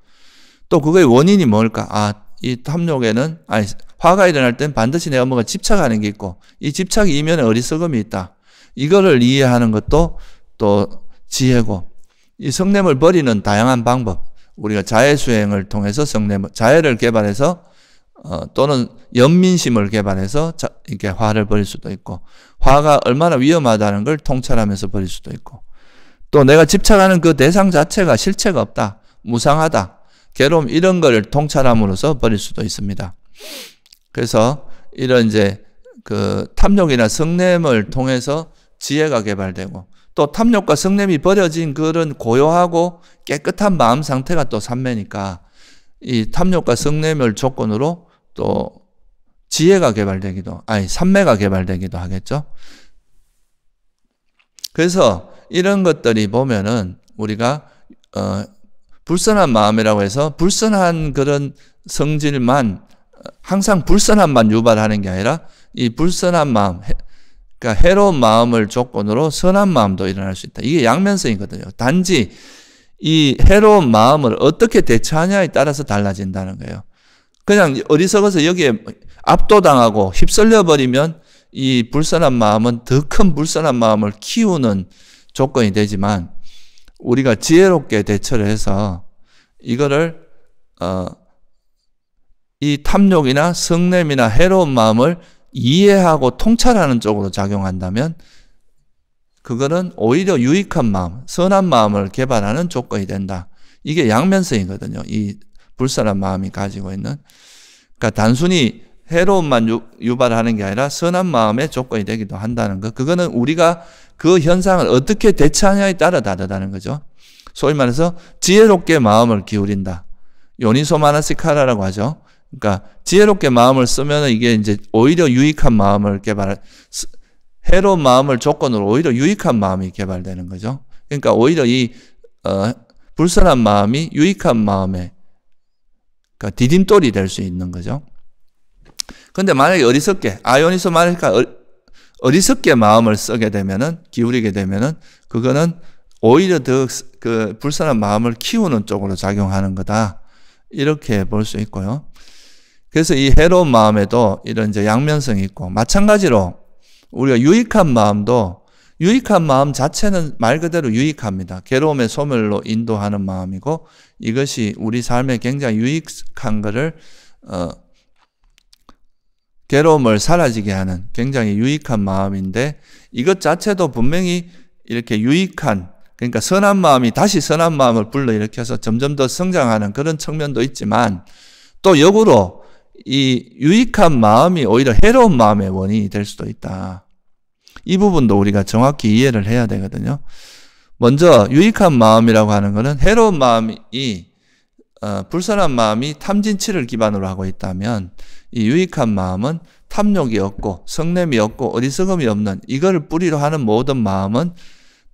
또 그거의 원인이 뭘까? 아, 이 탐욕에는 아니 화가 일어날 땐 반드시 내 업무가 집착하는 게 있고 이 집착 이면에 어리석음이 있다. 이거를 이해하는 것도 또 지혜고 이 성냄을 버리는 다양한 방법 우리가 자해 수행을 통해서 성냄 자해를 개발해서 어, 또는 연민심을 개발해서 자, 이렇게 화를 버릴 수도 있고 화가 얼마나 위험하다는 걸 통찰하면서 버릴 수도 있고 또 내가 집착하는 그 대상 자체가 실체가 없다 무상하다 괴로움 이런 거를 통찰함으로써 버릴 수도 있습니다. 그래서 이런 이제 그 탐욕이나 성냄을 통해서 지혜가 개발되고 또 탐욕과 성냄이 버려진 그런 고요하고 깨끗한 마음 상태가 또 삼매니까 이 탐욕과 성냄을 조건으로 또 지혜가 개발되기도 아니 삼매가 개발되기도 하겠죠. 그래서 이런 것들이 보면은 우리가 어 불선한 마음이라고 해서 불선한 그런 성질만 항상 불선함만 유발하는 게 아니라 이 불선한 마음, 그러니까 해로운 마음을 조건으로 선한 마음도 일어날 수 있다. 이게 양면성이거든요. 단지 이 해로운 마음을 어떻게 대처하냐에 따라서 달라진다는 거예요. 그냥 어리석어서 여기에 압도당하고 휩쓸려 버리면 이 불선한 마음은 더 큰 불선한 마음을 키우는 조건이 되지만 우리가 지혜롭게 대처를 해서 이거를 어, 이 탐욕이나 성냄이나 해로운 마음을 이해하고 통찰하는 쪽으로 작용한다면 그거는 오히려 유익한 마음, 선한 마음을 개발하는 조건이 된다. 이게 양면성이거든요. 이 불쌍한 마음이 가지고 있는. 그러니까 단순히 해로움만 유, 발하는게 아니라 선한 마음의 조건이 되기도 한다는 것. 그거는 우리가 그 현상을 어떻게 대처하냐에 따라 다르다는 거죠. 소위 말해서 지혜롭게 마음을 기울인다. 요니소 마나시카라라고 하죠. 그러니까 지혜롭게 마음을 쓰면 이게 이제 오히려 유익한 마음을 개발, 해로운 마음을 조건으로 오히려 유익한 마음이 개발되는 거죠. 그러니까 오히려 이 어, 불선한 마음이 유익한 마음에 그러니까 디딤돌이 될 수 있는 거죠. 근데 만약에 어리석게, 아이오니소 말하니까 어, 어리석게 마음을 쓰게 되면은, 기울이게 되면은, 그거는 오히려 더 그 불쌍한 마음을 키우는 쪽으로 작용하는 거다. 이렇게 볼 수 있고요. 그래서 이 해로운 마음에도 이런 이제 양면성이 있고, 마찬가지로 우리가 유익한 마음도 유익한 마음 자체는 말 그대로 유익합니다. 괴로움의 소멸로 인도하는 마음이고 이것이 우리 삶에 굉장히 유익한 것을 어, 괴로움을 사라지게 하는 굉장히 유익한 마음인데 이것 자체도 분명히 이렇게 유익한 그러니까 선한 마음이 다시 선한 마음을 불러일으켜서 점점 더 성장하는 그런 측면도 있지만 또 역으로 이 유익한 마음이 오히려 해로운 마음의 원인이 될 수도 있다. 이 부분도 우리가 정확히 이해를 해야 되거든요. 먼저 유익한 마음이라고 하는 것은 해로운 마음이 어, 불선한 마음이 탐진치를 기반으로 하고 있다면 이 유익한 마음은 탐욕이 없고 성냄이 없고 어리석음이 없는 이걸 뿌리로 하는 모든 마음은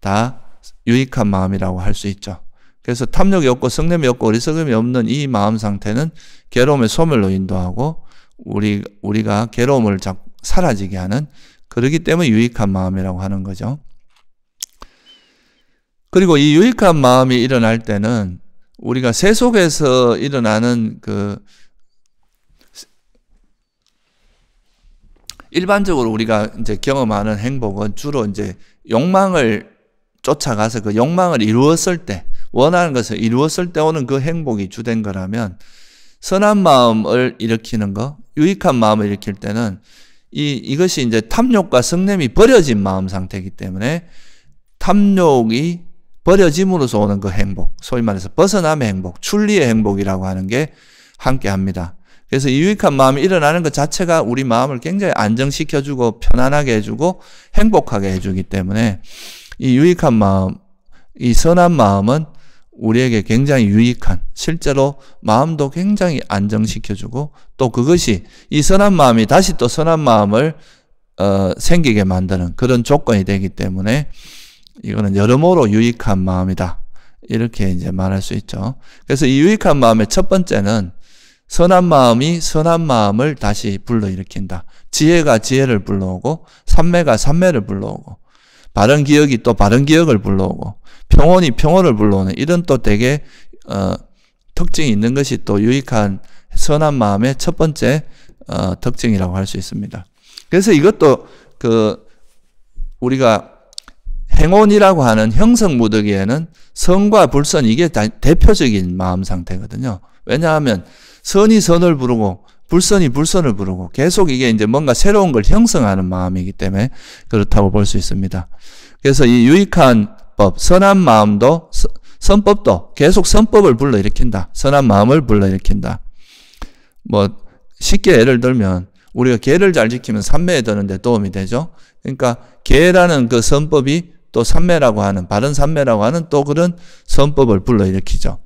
다 유익한 마음이라고 할 수 있죠. 그래서 탐욕이 없고 성냄이 없고 어리석음이 없는 이 마음 상태는 괴로움의 소멸로 인도하고 우리 우리가 괴로움을 자, 사라지게 하는 그러기 때문에 유익한 마음이라고 하는 거죠. 그리고 이 유익한 마음이 일어날 때는 우리가 세 속에서 일어나는 그 일반적으로 우리가 이제 경험하는 행복은 주로 이제 욕망을 쫓아가서 그 욕망을 이루었을 때, 원하는 것을 이루었을 때 오는 그 행복이 주된 거라면, 선한 마음을 일으키는 거, 유익한 마음을 일으킬 때는 이, 이것이 이제 탐욕과 성냄이 버려진 마음 상태이기 때문에 탐욕이 버려짐으로써 오는 그 행복, 소위 말해서 벗어남의 행복, 출리의 행복이라고 하는 게 함께 합니다. 그래서 이 유익한 마음이 일어나는 것 자체가 우리 마음을 굉장히 안정시켜주고 편안하게 해주고 행복하게 해주기 때문에 이 유익한 마음, 이 선한 마음은 우리에게 굉장히 유익한, 실제로 마음도 굉장히 안정시켜주고 또 그것이 이 선한 마음이 다시 또 선한 마음을 어, 생기게 만드는 그런 조건이 되기 때문에 이거는 여러모로 유익한 마음이다. 이렇게 이제 말할 수 있죠. 그래서 이 유익한 마음의 첫 번째는 선한 마음이 선한 마음을 다시 불러일으킨다. 지혜가 지혜를 불러오고 삼매가 삼매를 불러오고 바른 기억이 또 바른 기억을 불러오고 평온이 평온을 불러오는 이런 또 되게 어, 특징이 있는 것이 또 유익한 선한 마음의 첫 번째 어, 특징이라고 할 수 있습니다. 그래서 이것도 그 우리가 행온이라고 하는 형성무더기에는 성과 불선 이게 대표적인 마음 상태거든요. 왜냐하면 선이 선을 부르고 불선이 불선을 부르고 계속 이게 이제 뭔가 새로운 걸 형성하는 마음이기 때문에 그렇다고 볼 수 있습니다. 그래서 이 유익한 법, 선한 마음도 선법도 계속 선법을 불러일으킨다. 선한 마음을 불러일으킨다. 뭐 쉽게 예를 들면 우리가 개를 잘 지키면 삼매에 드는데 도움이 되죠. 그러니까 개라는 그 선법이 또삼매라고 하는 바른 삼매라고 하는 또 그런 선법을 불러일으키죠.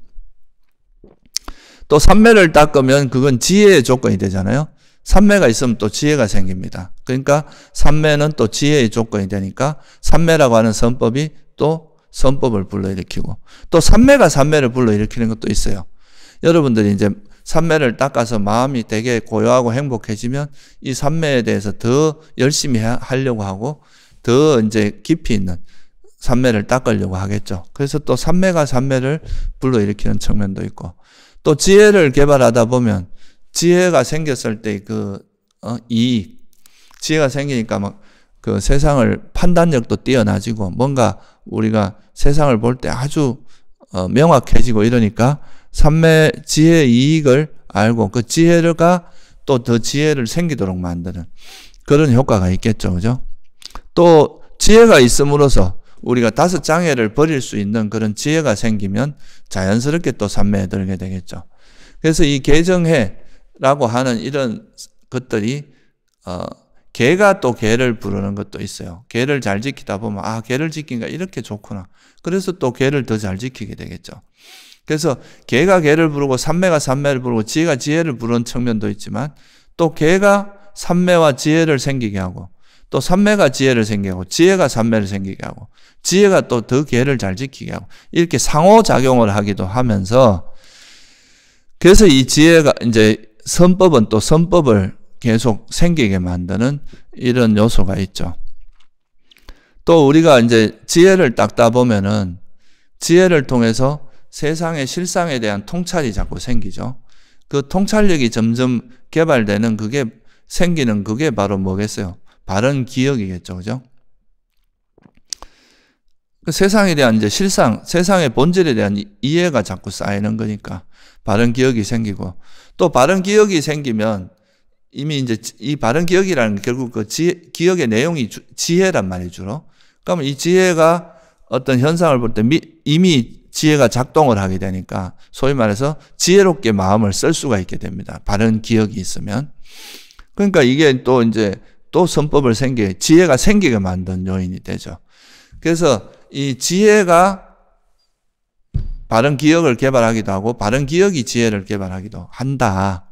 또 삼매를 닦으면 그건 지혜의 조건이 되잖아요. 삼매가 있으면 또 지혜가 생깁니다. 그러니까 삼매는 또 지혜의 조건이 되니까 삼매라고 하는 선법이 또 선법을 불러일으키고 또 삼매가 삼매를 불러일으키는 것도 있어요. 여러분들이 이제 삼매를 닦아서 마음이 되게 고요하고 행복해지면 이 삼매에 대해서 더 열심히 하려고 하고 더 이제 깊이 있는 삼매를 닦으려고 하겠죠. 그래서 또 삼매가 삼매를 불러일으키는 측면도 있고 또 지혜를 개발하다 보면 지혜가 생겼을 때그 어, 이익, 지혜가 생기니까 막 그 세상을 판단력도 뛰어나지고 뭔가 우리가 세상을 볼 때 아주 어, 명확해지고 이러니까 삼매 지혜 이익을 알고 그 지혜가 또 더 지혜를 생기도록 만드는 그런 효과가 있겠죠. 그죠? 또 지혜가 있음으로써 우리가 다섯 장애를 버릴 수 있는 그런 지혜가 생기면 자연스럽게 또삼매에 들게 되겠죠. 그래서 이 개정해라고 하는 이런 것들이 어, 개가 또 개를 부르는 것도 있어요. 개를 잘 지키다 보면 아 개를 지킨가 이렇게 좋구나. 그래서 또 개를 더 잘 지키게 되겠죠. 그래서 개가 개를 부르고 삼매가삼매를 부르고 지혜가 지혜를 부르는 측면도 있지만 또 개가 삼매와 지혜를 생기게 하고 또 삼매가 지혜를 생기게 하고 지혜가 삼매를 생기게 하고 지혜가 또 더 계를 잘 지키게 하고 이렇게 상호작용을 하기도 하면서 그래서 이 지혜가 이제 선법은 또 선법을 계속 생기게 만드는 이런 요소가 있죠. 또 우리가 이제 지혜를 닦다 보면은 지혜를 통해서 세상의 실상에 대한 통찰이 자꾸 생기죠. 그 통찰력이 점점 개발되는 그게 생기는 그게 바로 뭐겠어요? 바른 기억이겠죠. 그죠? 그 세상에 대한 이제 실상, 세상의 본질에 대한 이해가 자꾸 쌓이는 거니까 바른 기억이 생기고 또 바른 기억이 생기면 이미 이제 이 바른 기억이라는 결국 그 지, 기억의 내용이 주, 지혜란 말이 주로. 그러면 이 지혜가 어떤 현상을 볼 때 이미 지혜가 작동을 하게 되니까 소위 말해서 지혜롭게 마음을 쓸 수가 있게 됩니다. 바른 기억이 있으면. 그러니까 이게 또 이제 또 선법을 생기게, 지혜가 생기게 만든 요인이 되죠. 그래서 이 지혜가 바른 기억을 개발하기도 하고, 바른 기억이 지혜를 개발하기도 한다.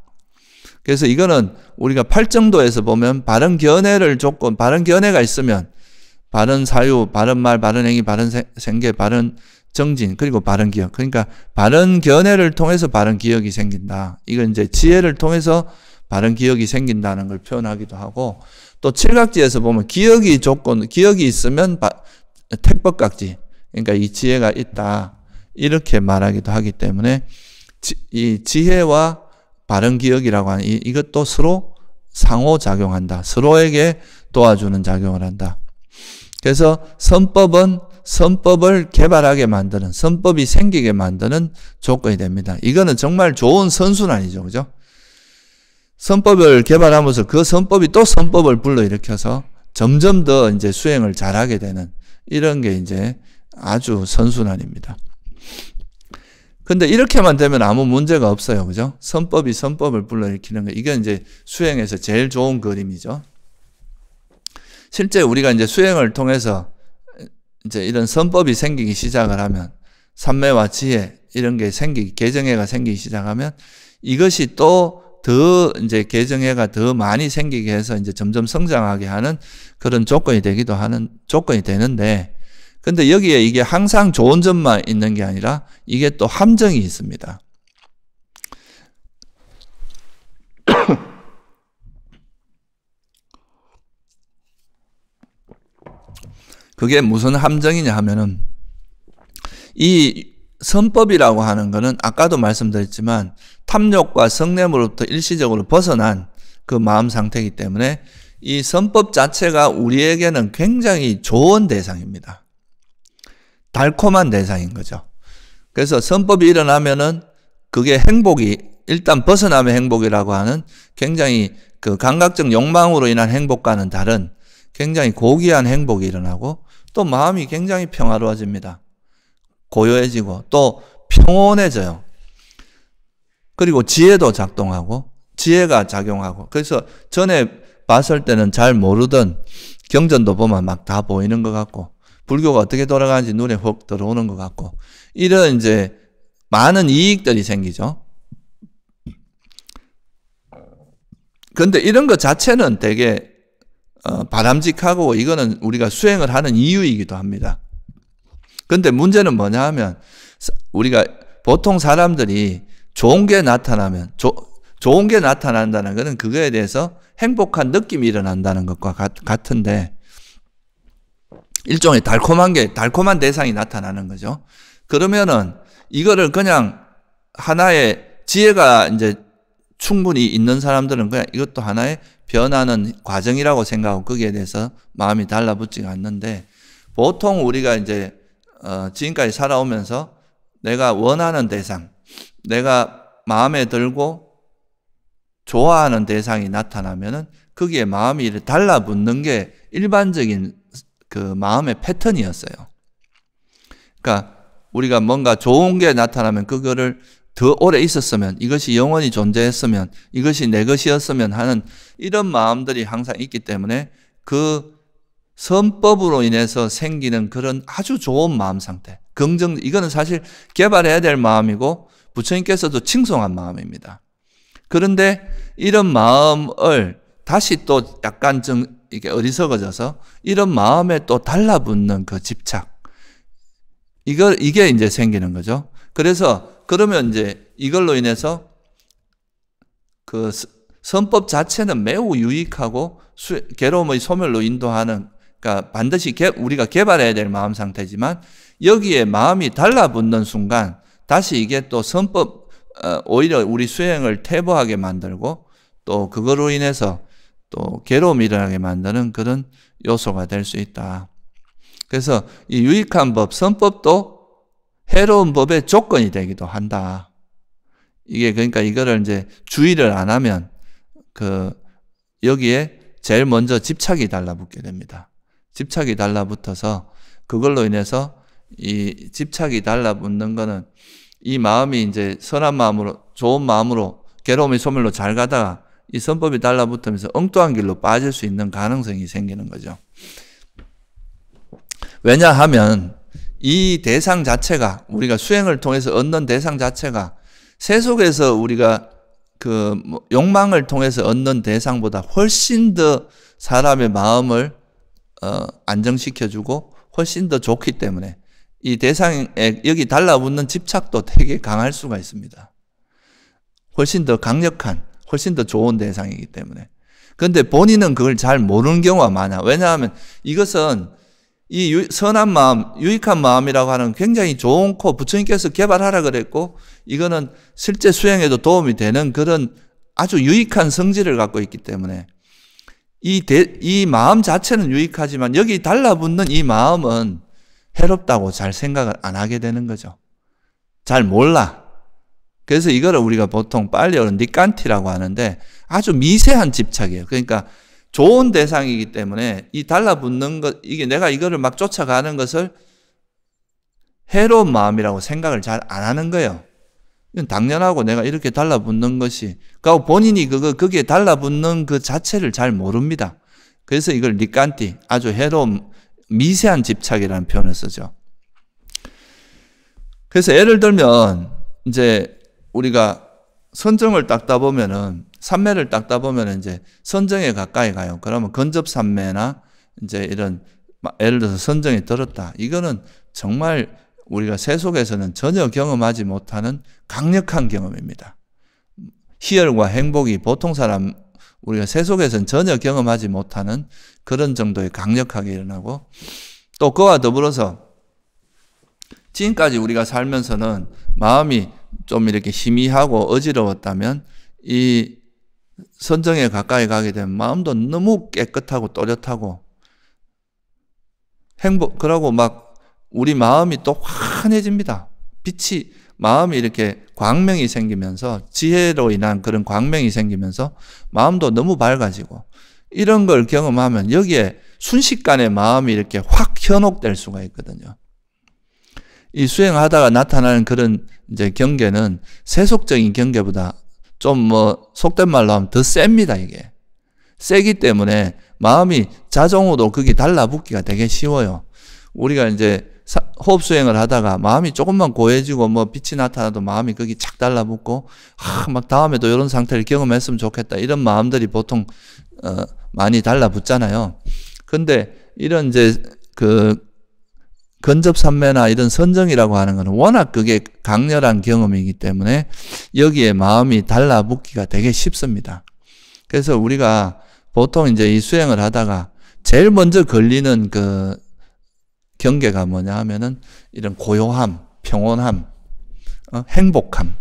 그래서 이거는 우리가 팔정도에서 보면 바른 견해를 조건, 바른 견해가 있으면 바른 사유, 바른 말, 바른 행위, 바른 생계, 바른 정진, 그리고 바른 기억. 그러니까 바른 견해를 통해서 바른 기억이 생긴다. 이건 이제 지혜를 통해서 바른 기억이 생긴다는 걸 표현하기도 하고 또 칠각지에서 보면 기억이 조건, 기억이 있으면 택법각지. 그러니까 이 지혜가 있다. 이렇게 말하기도 하기 때문에 지, 이 지혜와 바른 기억이라고 하는 이, 이것도 서로 상호작용한다. 서로에게 도와주는 작용을 한다. 그래서 선법은 선법을 개발하게 만드는, 선법이 생기게 만드는 조건이 됩니다. 이거는 정말 좋은 선순환이죠. 그죠? 선법을 개발하면서 그 선법이 또 선법을 불러일으켜서 점점 더 이제 수행을 잘하게 되는 이런 게 이제 아주 선순환입니다. 근데 이렇게만 되면 아무 문제가 없어요. 그죠? 선법이 선법을 불러일으키는 거. 이게 이제 수행에서 제일 좋은 그림이죠. 실제 우리가 이제 수행을 통해서 이제 이런 선법이 생기기 시작을 하면 삼매와 지혜 이런 게 생기기, 개정해가 생기기 시작하면 이것이 또더 이제 개정해가 더 많이 생기게 해서 이제 점점 성장하게 하는 그런 조건이 되기도 하는 조건이 되는데 근데 여기에 이게 항상 좋은 점만 있는 게 아니라 이게 또 함정이 있습니다. 그게 무슨 함정이냐 하면은 이 선법이라고 하는 것은 아까도 말씀드렸지만 탐욕과 성냄으로부터 일시적으로 벗어난 그 마음 상태이기 때문에 이 선법 자체가 우리에게는 굉장히 좋은 대상입니다. 달콤한 대상인 거죠. 그래서 선법이 일어나면은 그게 행복이 일단 벗어남의 행복이라고 하는 굉장히 그 감각적 욕망으로 인한 행복과는 다른 굉장히 고귀한 행복이 일어나고 또 마음이 굉장히 평화로워집니다. 고요해지고 또 평온해져요. 그리고 지혜도 작동하고 지혜가 작용하고 그래서 전에 봤을 때는 잘 모르던 경전도 보면 막 다 보이는 것 같고 불교가 어떻게 돌아가는지 눈에 훅 들어오는 것 같고 이런 이제 많은 이익들이 생기죠. 근데 이런 것 자체는 되게 어, 바람직하고 이거는 우리가 수행을 하는 이유이기도 합니다. 근데 문제는 뭐냐 하면 우리가 보통 사람들이 좋은 게 나타나면 조, 좋은 게 나타난다는 것은 그거에 대해서 행복한 느낌이 일어난다는 것과 같, 은데 일종의 달콤한 게 달콤한 대상이 나타나는 거죠. 그러면은 이거를 그냥 하나의 지혜가 이제 충분히 있는 사람들은 그냥 이것도 하나의 변하는 과정이라고 생각하고 거기에 대해서 마음이 달라붙지가 않는데 보통 우리가 이제 어, 지금까지 살아오면서 내가 원하는 대상, 내가 마음에 들고 좋아하는 대상이 나타나면은 거기에 마음이 달라붙는 게 일반적인 그 마음의 패턴이었어요. 그러니까 우리가 뭔가 좋은 게 나타나면 그거를 더 오래 있었으면 이것이 영원히 존재했으면 이것이 내 것이었으면 하는 이런 마음들이 항상 있기 때문에 그 선법으로 인해서 생기는 그런 아주 좋은 마음 상태. 긍정, 이거는 사실 개발해야 될 마음이고 부처님께서도 칭송한 마음입니다. 그런데 이런 마음을 다시 또 약간 좀 이게 어리석어져서 이런 마음에 또 달라붙는 그 집착. 이거, 이게 이제 생기는 거죠. 그래서 그러면 이제 이걸로 인해서 그 선법 자체는 매우 유익하고 괴로움의 소멸로 인도하는 그러니까 반드시 개, 우리가 개발해야 될 마음 상태지만 여기에 마음이 달라붙는 순간 다시 이게 또 선법 어, 오히려 우리 수행을 태보하게 만들고 또 그거로 인해서 또 괴로움이 일어나게 만드는 그런 요소가 될 수 있다. 그래서 이 유익한 법, 선법도 해로운 법의 조건이 되기도 한다. 이게 그러니까 이거를 이제 주의를 안 하면 그 여기에 제일 먼저 집착이 달라붙게 됩니다. 집착이 달라붙어서 그걸로 인해서 이 집착이 달라붙는 거는 이 마음이 이제 선한 마음으로 좋은 마음으로 괴로움의 소멸로 잘 가다가 이 선법이 달라붙으면서 엉뚱한 길로 빠질 수 있는 가능성이 생기는 거죠. 왜냐하면 이 대상 자체가 우리가 수행을 통해서 얻는 대상 자체가 세속에서 우리가 그 뭐 욕망을 통해서 얻는 대상보다 훨씬 더 사람의 마음을 어, 안정시켜주고 훨씬 더 좋기 때문에 이 대상에 여기 달라붙는 집착도 되게 강할 수가 있습니다. 훨씬 더 강력한, 훨씬 더 좋은 대상이기 때문에. 그런데 본인은 그걸 잘 모르는 경우가 많아. 왜냐하면 이것은 이 유, 선한 마음, 유익한 마음이라고 하는 굉장히 좋은 코 부처님께서 개발하라 그랬고 이거는 실제 수행에도 도움이 되는 그런 아주 유익한 성질을 갖고 있기 때문에 이, 대, 이 마음 자체는 유익하지만 여기 달라붙는 이 마음은 해롭다고 잘 생각을 안 하게 되는 거죠. 잘 몰라. 그래서 이거를 우리가 보통 빨리어는 니깐티라고 하는데 아주 미세한 집착이에요. 그러니까 좋은 대상이기 때문에 이 달라붙는 것, 이게 내가 이거를 막 쫓아가는 것을 해로운 마음이라고 생각을 잘 안 하는 거예요. 이건 당연하고 내가 이렇게 달라붙는 것이 그러니까 본인이 그거 거기에 달라붙는 그 자체를 잘 모릅니다. 그래서 이걸 리칸티 아주 해로운 미세한 집착이라는 표현을 쓰죠. 그래서 예를 들면 이제 우리가 선정을 닦다 보면은 산매를 닦다 보면은 이제 선정에 가까이 가요. 그러면 건접 산매나 이제 이런 예를 들어서 선정이 들었다. 이거는 정말 우리가 세속에서는 전혀 경험하지 못하는 강력한 경험입니다. 희열과 행복이 보통 사람 우리가 세속에서는 전혀 경험하지 못하는 그런 정도의 강력하게 일어나고 또 그와 더불어서 지금까지 우리가 살면서는 마음이 좀 이렇게 희미하고 어지러웠다면 이 선정에 가까이 가게 되면 마음도 너무 깨끗하고 또렷하고 행복 그러고 막 우리 마음이 또 환해집니다. 빛이 마음이 이렇게 광명이 생기면서 지혜로 인한 그런 광명이 생기면서 마음도 너무 밝아지고 이런 걸 경험하면 여기에 순식간에 마음이 이렇게 확 현혹될 수가 있거든요. 이 수행하다가 나타나는 그런 이제 경계는 세속적인 경계보다 좀 뭐 속된 말로 하면 더 셉니다, 이게. 세기 때문에 마음이 자정으로 그게 달라붙기가 되게 쉬워요. 우리가 이제 호흡 수행을 하다가 마음이 조금만 고해지고 뭐 빛이 나타나도 마음이 거기 착 달라붙고 하, 막 다음에도 이런 상태를 경험했으면 좋겠다 이런 마음들이 보통 어, 많이 달라붙잖아요. 근데 이런 이제 그근접산매나 이런 선정이라고 하는 것은 워낙 그게 강렬한 경험이기 때문에 여기에 마음이 달라붙기가 되게 쉽습니다. 그래서 우리가 보통 이제 이 수행을 하다가 제일 먼저 걸리는 그 경계가 뭐냐 하면은 이런 고요함, 평온함, 어? 행복함.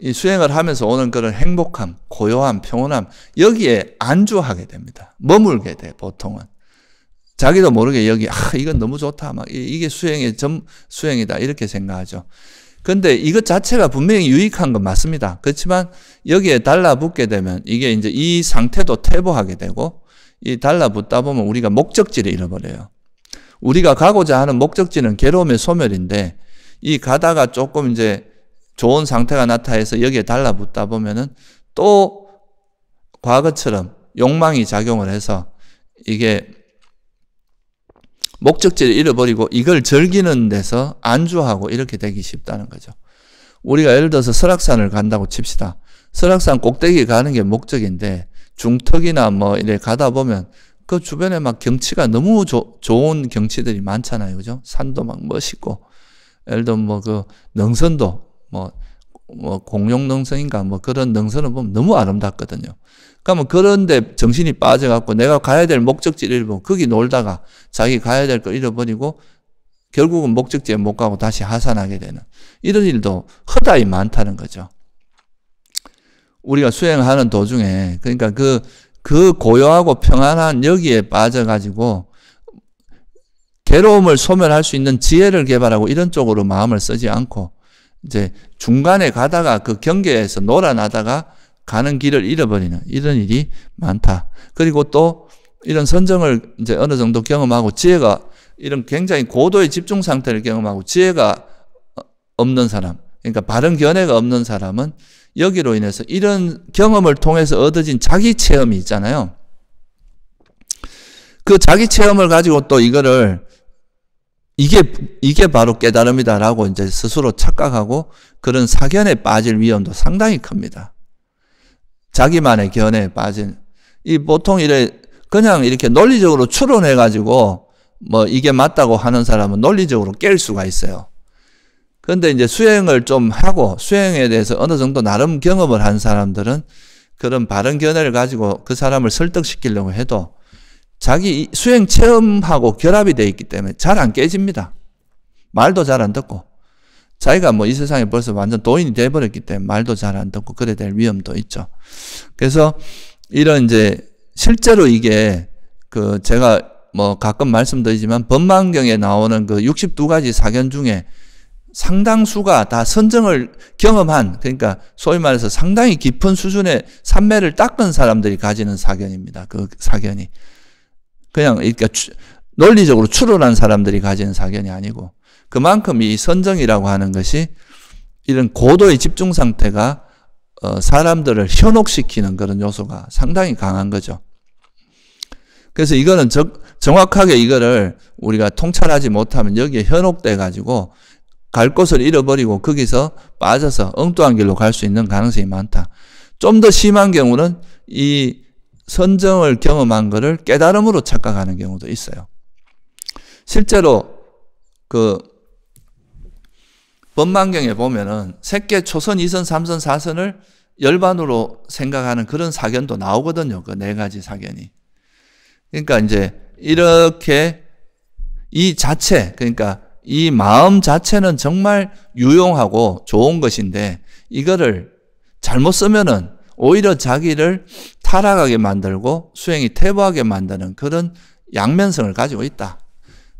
이 수행을 하면서 오는 그런 행복함, 고요함, 평온함 여기에 안주하게 됩니다. 머물게 돼 보통은 자기도 모르게 여기 아 이건 너무 좋다 막 이게 수행의 점 수행이다 이렇게 생각하죠. 근데 이것 자체가 분명히 유익한 건 맞습니다. 그렇지만 여기에 달라붙게 되면 이게 이제 이 상태도 퇴보하게 되고 이 달라붙다 보면 우리가 목적지를 잃어버려요. 우리가 가고자 하는 목적지는 괴로움의 소멸인데 이 가다가 조금 이제 좋은 상태가 나타나서 여기에 달라붙다 보면은 또 과거처럼 욕망이 작용을 해서 이게 목적지를 잃어버리고 이걸 즐기는 데서 안주하고 이렇게 되기 쉽다는 거죠. 우리가 예를 들어서 설악산을 간다고 칩시다. 설악산 꼭대기 가는 게 목적인데 중턱이나 뭐 이래 가다 보면 그 주변에 막 경치가 너무 조, 좋은 경치들이 많잖아요. 그죠? 산도 막 멋있고, 예를 들어 뭐그 능선도 뭐, 뭐 공룡 능선인가 뭐 그런 능선을 보면 너무 아름답거든요. 그러면 그러니까 뭐 그런데 정신이 빠져갖고 내가 가야 될 목적지를 잃어버리고 거기 놀다가 자기 가야 될 걸 잃어버리고 결국은 목적지에 못 가고 다시 하산하게 되는 이런 일도 허다히 많다는 거죠. 우리가 수행하는 도중에 그러니까 그그 고요하고 평안한 여기에 빠져가지고 괴로움을 소멸할 수 있는 지혜를 개발하고 이런 쪽으로 마음을 쓰지 않고 이제 중간에 가다가 그 경계에서 놀아나다가 가는 길을 잃어버리는 이런 일이 많다. 그리고 또 이런 선정을 이제 어느 정도 경험하고 지혜가 이런 굉장히 고도의 집중 상태를 경험하고 지혜가 없는 사람, 그러니까 바른 견해가 없는 사람은 여기로 인해서 이런 경험을 통해서 얻어진 자기 체험이 있잖아요. 그 자기 체험을 가지고 또 이거를 이게 이게 바로 깨달음이다라고 이제 스스로 착각하고 그런 사견에 빠질 위험도 상당히 큽니다. 자기만의 견해에 빠진 이 보통 이래 그냥 이렇게 논리적으로 추론해 가지고 뭐 이게 맞다고 하는 사람은 논리적으로 깰 수가 있어요. 그런데 이제 수행을 좀 하고 수행에 대해서 어느 정도 나름 경험을 한 사람들은 그런 바른 견해를 가지고 그 사람을 설득시키려고 해도 자기 수행 체험하고 결합이 돼 있기 때문에 잘 안 깨집니다. 말도 잘 안 듣고 자기가 뭐 이 세상에 벌써 완전 도인이 돼버렸기 때문에 말도 잘 안 듣고 그래 될 위험도 있죠. 그래서 이런 이제 실제로 이게 그 제가 뭐 가끔 말씀드리지만 법망경에 나오는 그 62가지 사견 중에 상당수가 다 선정을 경험한 그러니까 소위 말해서 상당히 깊은 수준의 삼매를 닦은 사람들이 가지는 사견입니다. 그 사견이 그냥 그러니까 논리적으로 추론한 사람들이 가지는 사견이 아니고 그만큼 이 선정이라고 하는 것이 이런 고도의 집중 상태가 어, 사람들을 현혹시키는 그런 요소가 상당히 강한 거죠. 그래서 이거는 적, 정확하게 이거를 우리가 통찰하지 못하면 여기에 현혹돼 가지고 갈 곳을 잃어버리고 거기서 빠져서 엉뚱한 길로 갈 수 있는 가능성이 많다. 좀 더 심한 경우는 이 선정을 경험한 것을 깨달음으로 착각하는 경우도 있어요. 실제로 그 법망경에 보면은 새끼 초선, 2선, 3선, 4선을 열반으로 생각하는 그런 사견도 나오거든요. 그 네 가지 사견이. 그러니까 이제 이렇게 이 자체, 그러니까 이 마음 자체는 정말 유용하고 좋은 것인데 이거를 잘못 쓰면은 오히려 자기를 타락하게 만들고 수행이 태보하게 만드는 그런 양면성을 가지고 있다.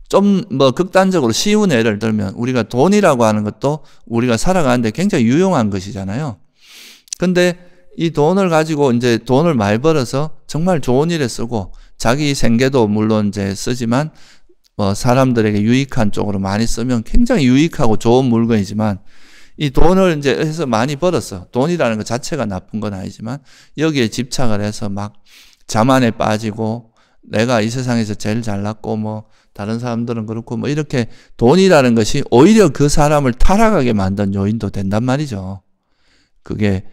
좀 뭐 극단적으로 쉬운 예를 들면 우리가 돈이라고 하는 것도 우리가 살아가는데 굉장히 유용한 것이잖아요. 근데 이 돈을 가지고 이제 돈을 많이 벌어서 정말 좋은 일에 쓰고 자기 생계도 물론 이제 쓰지만 뭐 사람들에게 유익한 쪽으로 많이 쓰면 굉장히 유익하고 좋은 물건이지만 이 돈을 이제 해서 많이 벌었어. 돈이라는 것 자체가 나쁜 건 아니지만 여기에 집착을 해서 막 자만에 빠지고 내가 이 세상에서 제일 잘났고 뭐 다른 사람들은 그렇고 뭐 이렇게 돈이라는 것이 오히려 그 사람을 타락하게 만든 요인도 된단 말이죠. 그게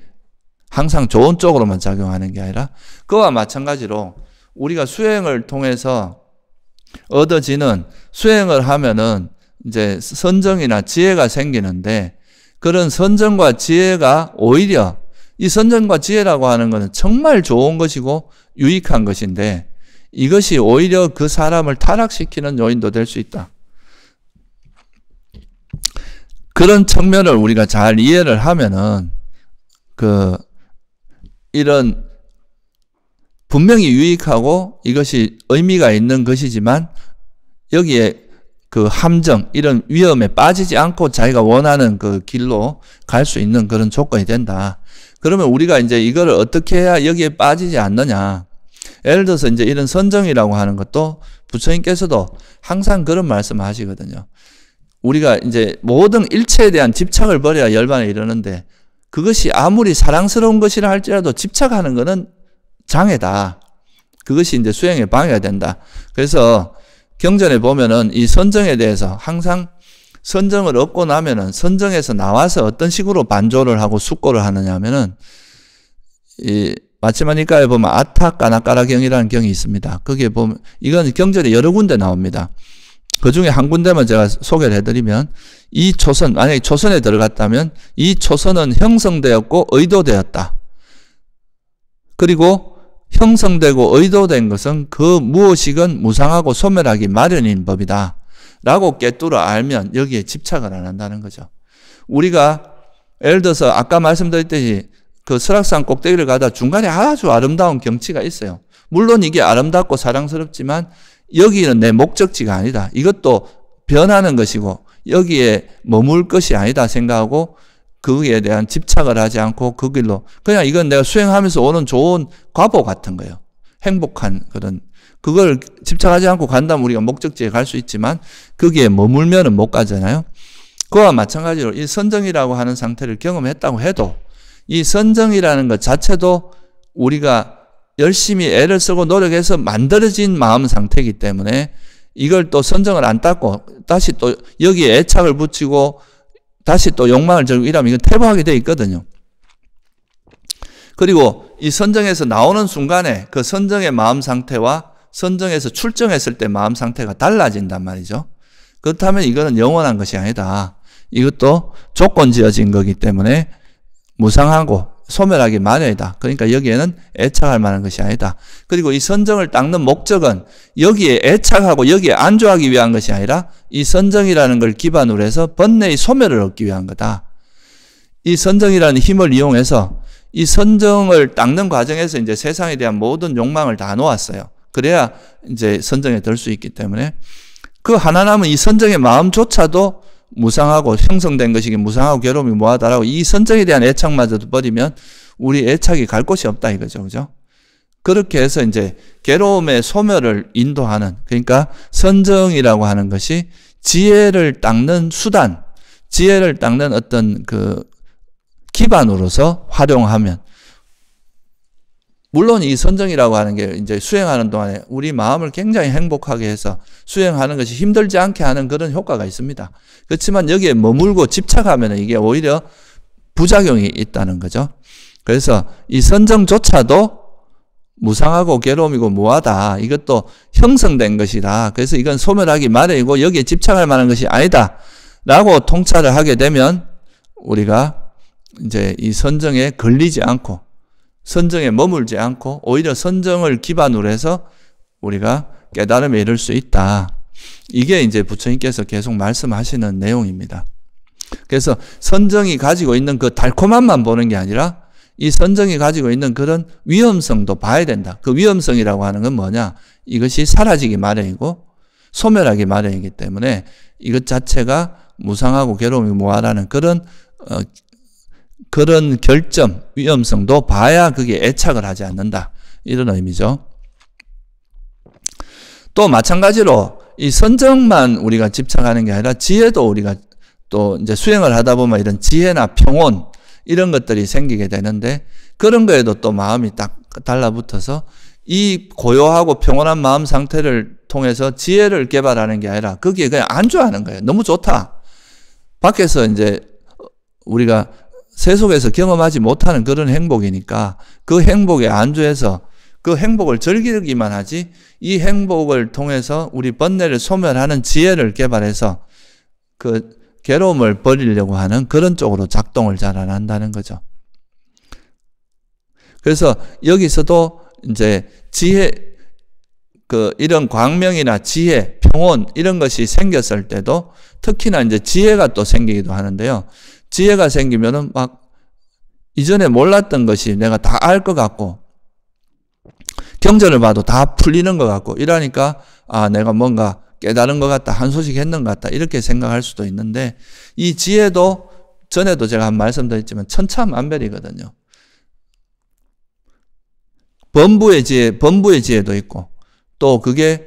항상 좋은 쪽으로만 작용하는 게 아니라 그와 마찬가지로 우리가 수행을 통해서 얻어지는 수행을 하면은 이제 선정이나 지혜가 생기는데 그런 선정과 지혜가 오히려 이 선정과 지혜라고 하는 것은 정말 좋은 것이고 유익한 것인데 이것이 오히려 그 사람을 타락시키는 요인도 될 수 있다. 그런 측면을 우리가 잘 이해를 하면은 그 이런 분명히 유익하고 이것이 의미가 있는 것이지만 여기에 그 함정 이런 위험에 빠지지 않고 자기가 원하는 그 길로 갈 수 있는 그런 조건이 된다. 그러면 우리가 이제 이거를 어떻게 해야 여기에 빠지지 않느냐? 예를 들어서 이제 이런 선정이라고 하는 것도 부처님께서도 항상 그런 말씀을 하시거든요. 우리가 이제 모든 일체에 대한 집착을 버려야 열반에 이르는데 그것이 아무리 사랑스러운 것이라 할지라도 집착하는 것은 장애다. 그것이 이제 수행에 방해가 된다. 그래서 경전에 보면은 이 선정에 대해서 항상 선정을 얻고 나면은 선정에서 나와서 어떤 식으로 반조를 하고 숙고를 하느냐면은 이 마치마니까에 보면 아타까나까라 경이라는 경이 있습니다. 거기에 보면 이건 경전에 여러 군데 나옵니다. 그 중에 한 군데만 제가 소개를 해드리면 이 초선 만약에 초선에 들어갔다면 이 초선은 형성되었고 의도되었다. 그리고 형성되고 의도된 것은 그 무엇이건 무상하고 소멸하기 마련인 법이다. 라고 깨뚫어 알면 여기에 집착을 안 한다는 거죠. 우리가 예를 들어서 아까 말씀드렸듯이 그 설악산 꼭대기를 가다 중간에 아주 아름다운 경치가 있어요. 물론 이게 아름답고 사랑스럽지만 여기는 내 목적지가 아니다. 이것도 변하는 것이고 여기에 머물 것이 아니다 생각하고 그에 대한 집착을 하지 않고 그 길로 그냥 이건 내가 수행하면서 오는 좋은 과보 같은 거예요. 행복한 그런 그걸 집착하지 않고 간다면 우리가 목적지에 갈 수 있지만 거기에 머물면은 못 가잖아요. 그와 마찬가지로 이 선정이라고 하는 상태를 경험했다고 해도 이 선정이라는 것 자체도 우리가 열심히 애를 쓰고 노력해서 만들어진 마음 상태이기 때문에 이걸 또 선정을 안 닦고 다시 또 여기에 애착을 붙이고 다시 또 욕망을 저고 이러면 이건 태보하게 되어 있거든요. 그리고 이 선정에서 나오는 순간에 그 선정의 마음 상태와 선정에서 출정했을 때 마음 상태가 달라진단 말이죠. 그렇다면 이거는 영원한 것이 아니다. 이것도 조건 지어진 거기 때문에 무상하고 소멸하기 마련이다. 그러니까 여기에는 애착할 만한 것이 아니다. 그리고 이 선정을 닦는 목적은 여기에 애착하고 여기에 안주하기 위한 것이 아니라 이 선정이라는 걸 기반으로 해서 번뇌의 소멸을 얻기 위한 거다. 이 선정이라는 힘을 이용해서 이 선정을 닦는 과정에서 이제 세상에 대한 모든 욕망을 다 놓았어요. 그래야 이제 선정에 들 수 있기 때문에 그 하나 남은 이 선정의 마음조차도 무상하고 형성된 것이기 무상하고 괴로움이 무하다라고 이 선정에 대한 애착마저도 버리면 우리 애착이 갈 곳이 없다 이거죠. 그죠? 그렇게 해서 이제 괴로움의 소멸을 인도하는 그러니까 선정이라고 하는 것이 지혜를 닦는 수단, 지혜를 닦는 어떤 그 기반으로서 활용하면 물론 이 선정이라고 하는 게 이제 수행하는 동안에 우리 마음을 굉장히 행복하게 해서 수행하는 것이 힘들지 않게 하는 그런 효과가 있습니다. 그렇지만 여기에 머물고 집착하면 이게 오히려 부작용이 있다는 거죠. 그래서 이 선정조차도 무상하고 괴로움이고 무하다. 이것도 형성된 것이다. 그래서 이건 소멸하기 마련이고 여기에 집착할 만한 것이 아니다. 라고 통찰을 하게 되면 우리가 이제 이 선정에 걸리지 않고 선정에 머물지 않고 오히려 선정을 기반으로 해서 우리가 깨달음에 이를 수 있다. 이게 이제 부처님께서 계속 말씀하시는 내용입니다. 그래서 선정이 가지고 있는 그 달콤함만 보는 게 아니라 이 선정이 가지고 있는 그런 위험성도 봐야 된다. 그 위험성이라고 하는 건 뭐냐? 이것이 사라지기 마련이고 소멸하기 마련이기 때문에 이것 자체가 무상하고 괴로움이 무하라는 그런 어, 그런 결점, 위험성도 봐야 그게 애착을 하지 않는다. 이런 의미죠. 또 마찬가지로 이 선정만 우리가 집착하는 게 아니라 지혜도 우리가 또 이제 수행을 하다 보면 이런 지혜나 평온 이런 것들이 생기게 되는데 그런 거에도 또 마음이 딱 달라붙어서 이 고요하고 평온한 마음 상태를 통해서 지혜를 개발하는 게 아니라 거기에 그냥 안주하는 거예요. 너무 좋다. 밖에서 이제 우리가 세속에서 경험하지 못하는 그런 행복이니까 그 행복에 안주해서 그 행복을 즐기기만 하지 이 행복을 통해서 우리 번뇌를 소멸하는 지혜를 개발해서 그 괴로움을 버리려고 하는 그런 쪽으로 작동을 잘 안 한다는 거죠. 그래서 여기서도 이제 지혜 그 이런 광명이나 지혜, 평온 이런 것이 생겼을 때도 특히나 이제 지혜가 또 생기기도 하는데요. 지혜가 생기면은 막 이전에 몰랐던 것이 내가 다 알 것 같고 경전을 봐도 다 풀리는 것 같고 이러니까 아 내가 뭔가 깨달은 것 같다 한 소식 했는 것 같다 이렇게 생각할 수도 있는데 이 지혜도 전에도 제가 한 말씀드렸지만 천차만별이거든요. 범부의 지혜, 범부의 지혜도 있고 또 그게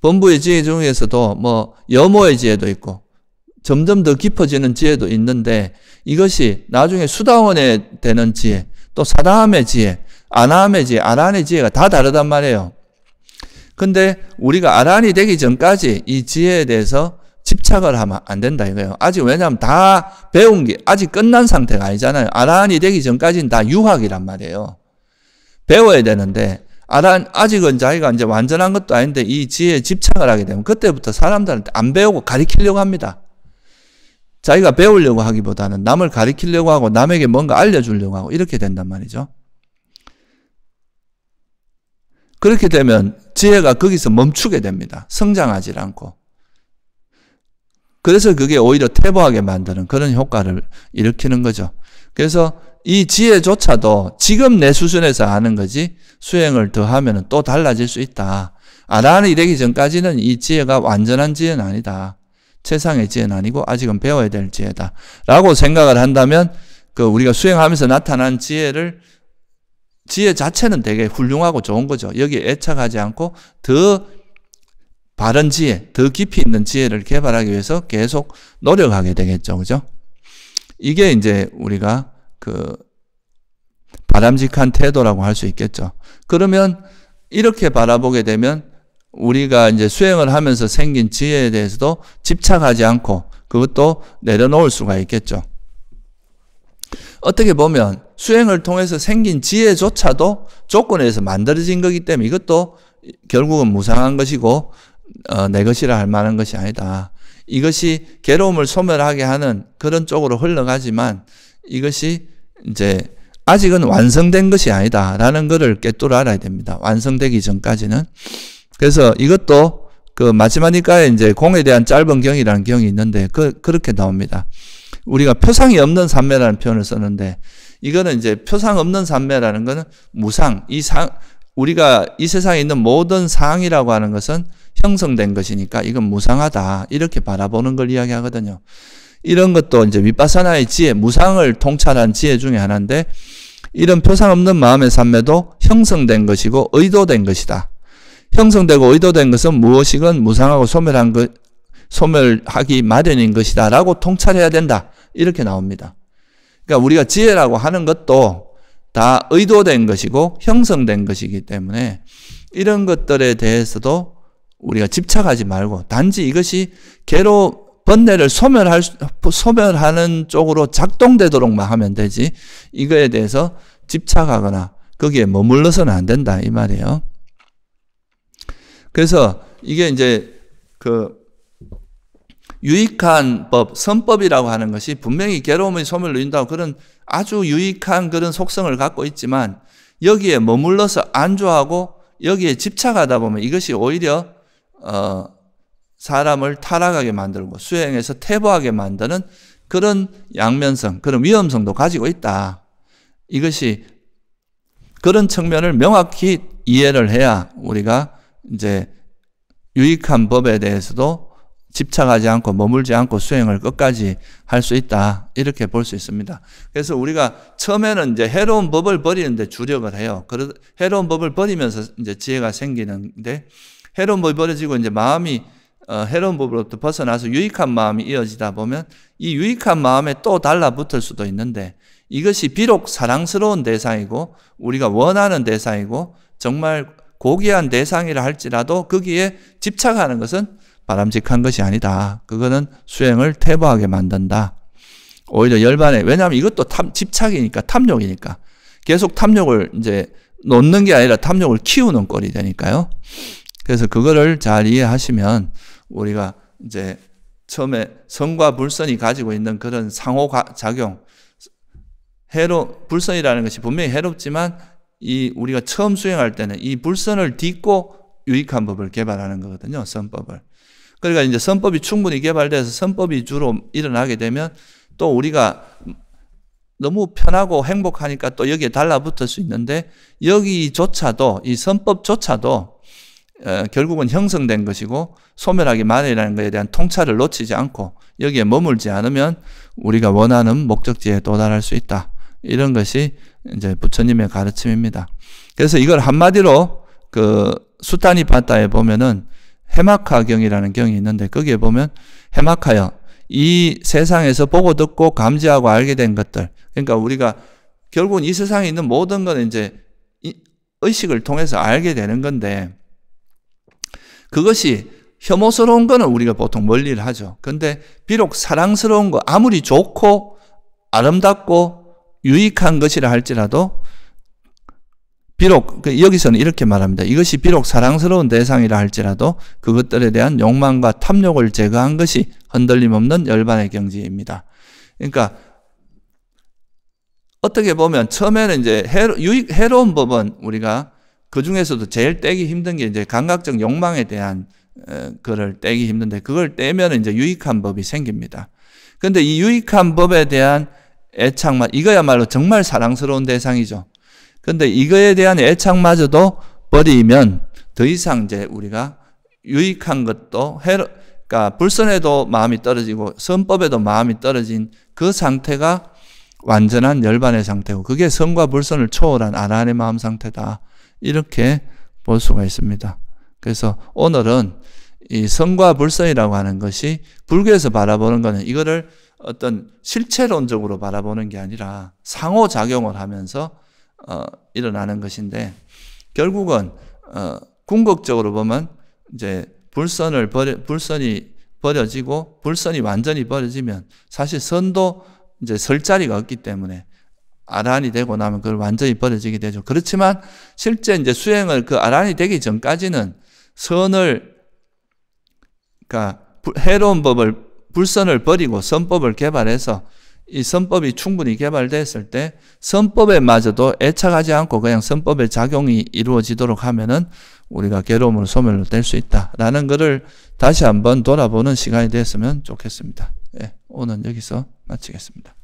범부의 지혜 중에서도 뭐 여모의 지혜도 있고 점점 더 깊어지는 지혜도 있는데 이것이 나중에 수다원에 되는 지혜, 또 사다함의 지혜, 아나함의 지혜, 아란의 지혜가 다 다르단 말이에요. 근데 우리가 아란이 되기 전까지 이 지혜에 대해서 집착을 하면 안 된다 이거예요. 아직 왜냐하면 다 배운 게 아직 끝난 상태가 아니잖아요. 아란이 되기 전까지는 다 유학이란 말이에요. 배워야 되는데 아란 아직은 자기가 이제 완전한 것도 아닌데 이 지혜에 집착을 하게 되면 그때부터 사람들한테 안 배우고 가리키려고 합니다. 자기가 배우려고 하기보다는 남을 가리키려고 하고 남에게 뭔가 알려주려고 하고 이렇게 된단 말이죠. 그렇게 되면 지혜가 거기서 멈추게 됩니다. 성장하지 않고. 그래서 그게 오히려 태보하게 만드는 그런 효과를 일으키는 거죠. 그래서 이 지혜조차도 지금 내 수준에서 하는 거지 수행을 더 하면 또 달라질 수 있다. 아란이 되기 전까지는 이 지혜가 완전한 지혜는 아니다. 세상의 지혜는 아니고 아직은 배워야 될 지혜다. 라고 생각을 한다면 그 우리가 수행하면서 나타난 지혜를 지혜 자체는 되게 훌륭하고 좋은 거죠. 여기에 애착하지 않고 더 바른 지혜, 더 깊이 있는 지혜를 개발하기 위해서 계속 노력하게 되겠죠. 그죠? 이게 이제 우리가 그 바람직한 태도라고 할 수 있겠죠. 그러면 이렇게 바라보게 되면 우리가 이제 수행을 하면서 생긴 지혜에 대해서도 집착하지 않고 그것도 내려놓을 수가 있겠죠. 어떻게 보면 수행을 통해서 생긴 지혜조차도 조건에서 만들어진 거기 때문에 이것도 결국은 무상한 것이고 어, 내 것이라 할 만한 것이 아니다. 이것이 괴로움을 소멸하게 하는 그런 쪽으로 흘러가지만 이것이 이제 아직은 완성된 것이 아니다라는 것을 깨뚫어 알아야 됩니다. 완성되기 전까지는 그래서 이것도 그 마지막니까에 이 이제 공에 대한 짧은 경이라는 경이 있는데 그, 그렇게 나옵니다. 우리가 표상이 없는 삼매라는 표현을 썼는데 이거는 이제 표상 없는 삼매라는 것은 무상 이 상 우리가 이 세상에 있는 모든 상이라고 하는 것은 형성된 것이니까 이건 무상하다 이렇게 바라보는 걸 이야기하거든요. 이런 것도 이제 윗바사나의 지혜 무상을 통찰한 지혜 중에 하나인데 이런 표상 없는 마음의 삼매도 형성된 것이고 의도된 것이다. 형성되고 의도된 것은 무엇이건 무상하고 소멸한 것, 소멸하기 마련인 것이다. 라고 통찰해야 된다. 이렇게 나옵니다. 그러니까 우리가 지혜라고 하는 것도 다 의도된 것이고 형성된 것이기 때문에 이런 것들에 대해서도 우리가 집착하지 말고 단지 이것이 개로 번뇌를 소멸할 소멸하는 쪽으로 작동되도록만 하면 되지 이거에 대해서 집착하거나 거기에 머물러서는 안 된다 이 말이에요. 그래서 이게 이제 그 유익한 법, 선법이라고 하는 것이 분명히 괴로움의 소멸을 누린다고 그런 아주 유익한 그런 속성을 갖고 있지만 여기에 머물러서 안주하고 여기에 집착하다 보면 이것이 오히려 어 사람을 타락하게 만들고 수행에서 태보하게 만드는 그런 양면성, 그런 위험성도 가지고 있다. 이것이 그런 측면을 명확히 이해를 해야 우리가 이제 유익한 법에 대해서도 집착하지 않고 머물지 않고 수행을 끝까지 할 수 있다. 이렇게 볼 수 있습니다. 그래서 우리가 처음에는 이제 해로운 법을 버리는데 주력을 해요. 해로운 법을 버리면서 이제 지혜가 생기는데 해로운 법이 버려지고 이제 마음이 어, 해로운 법으로부터 벗어나서 유익한 마음이 이어지다 보면 이 유익한 마음에 또 달라붙을 수도 있는데 이것이 비록 사랑스러운 대상이고 우리가 원하는 대상이고 정말 고귀한 대상이라 할지라도 거기에 집착하는 것은 바람직한 것이 아니다. 그거는 수행을 태보하게 만든다. 오히려 열반에 왜냐하면 이것도 탐, 집착이니까 탐욕이니까 계속 탐욕을 이제 놓는 게 아니라 탐욕을 키우는 꼴이 되니까요. 그래서 그거를 잘 이해하시면 우리가 이제 처음에 성과 불선이 가지고 있는 그런 상호 작용 해로 불선이라는 것이 분명히 해롭지만 이 우리가 처음 수행할 때는 이 불선을 딛고 유익한 법을 개발하는 거거든요. 선법을. 그러니까 이제 선법이 충분히 개발돼서 선법이 주로 일어나게 되면 또 우리가 너무 편하고 행복하니까 또 여기에 달라붙을 수 있는데 여기조차도 이 선법조차도 결국은 형성된 것이고 소멸하기 마련이라는 것에 대한 통찰을 놓치지 않고 여기에 머물지 않으면 우리가 원하는 목적지에 도달할 수 있다. 이런 것이 이제 부처님의 가르침입니다. 그래서 이걸 한마디로 그 수단이 봤다에 보면은 해마카 경이라는 경이 있는데 거기에 보면 해마카여 이 세상에서 보고 듣고 감지하고 알게 된 것들 그러니까 우리가 결국은 이 세상에 있는 모든 건 이제 의식을 통해서 알게 되는 건데 그것이 혐오스러운 거는 우리가 보통 멀리를 하죠. 근데 비록 사랑스러운 거 아무리 좋고 아름답고 유익한 것이라 할지라도 비록 그 여기서는 이렇게 말합니다. 이것이 비록 사랑스러운 대상이라 할지라도 그것들에 대한 욕망과 탐욕을 제거한 것이 흔들림 없는 열반의 경지입니다. 그러니까 어떻게 보면 처음에는 이제 해로, 유익, 해로운 법은 우리가 그 중에서도 제일 떼기 힘든 게 이제 감각적 욕망에 대한 그를 어, 떼기 힘든데 그걸 떼면 이제 유익한 법이 생깁니다. 그런데 이 유익한 법에 대한 애착만 이거야말로 정말 사랑스러운 대상이죠. 근데 이거에 대한 애착마저도 버리면 더 이상 이제 우리가 유익한 것도 해로, 그러니까 불선에도 마음이 떨어지고 선법에도 마음이 떨어진 그 상태가 완전한 열반의 상태고 그게 선과 불선을 초월한 아난의 마음 상태다 이렇게 볼 수가 있습니다. 그래서 오늘은 이 선과 불선이라고 하는 것이 불교에서 바라보는 것은 이거를 어떤 실체론적으로 바라보는 게 아니라 상호작용을 하면서 어, 일어나는 것인데 결국은 어, 궁극적으로 보면 이제 불선을 버려, 불선이 버려지고 불선이 완전히 버려지면 사실 선도 이제 설 자리가 없기 때문에 아란이 되고 나면 그걸 완전히 버려지게 되죠. 그렇지만 실제 이제 수행을 그 아란이 되기 전까지는 선을 그러니까 해로운 법을 불선을 버리고 선법을 개발해서 이 선법이 충분히 개발됐을 때 선법에마저도 애착하지 않고 그냥 선법의 작용이 이루어지도록 하면은 우리가 괴로움으로 소멸로 될수 있다라는 것을 다시 한번 돌아보는 시간이 됐으면 좋겠습니다. 예, 오늘 여기서 마치겠습니다.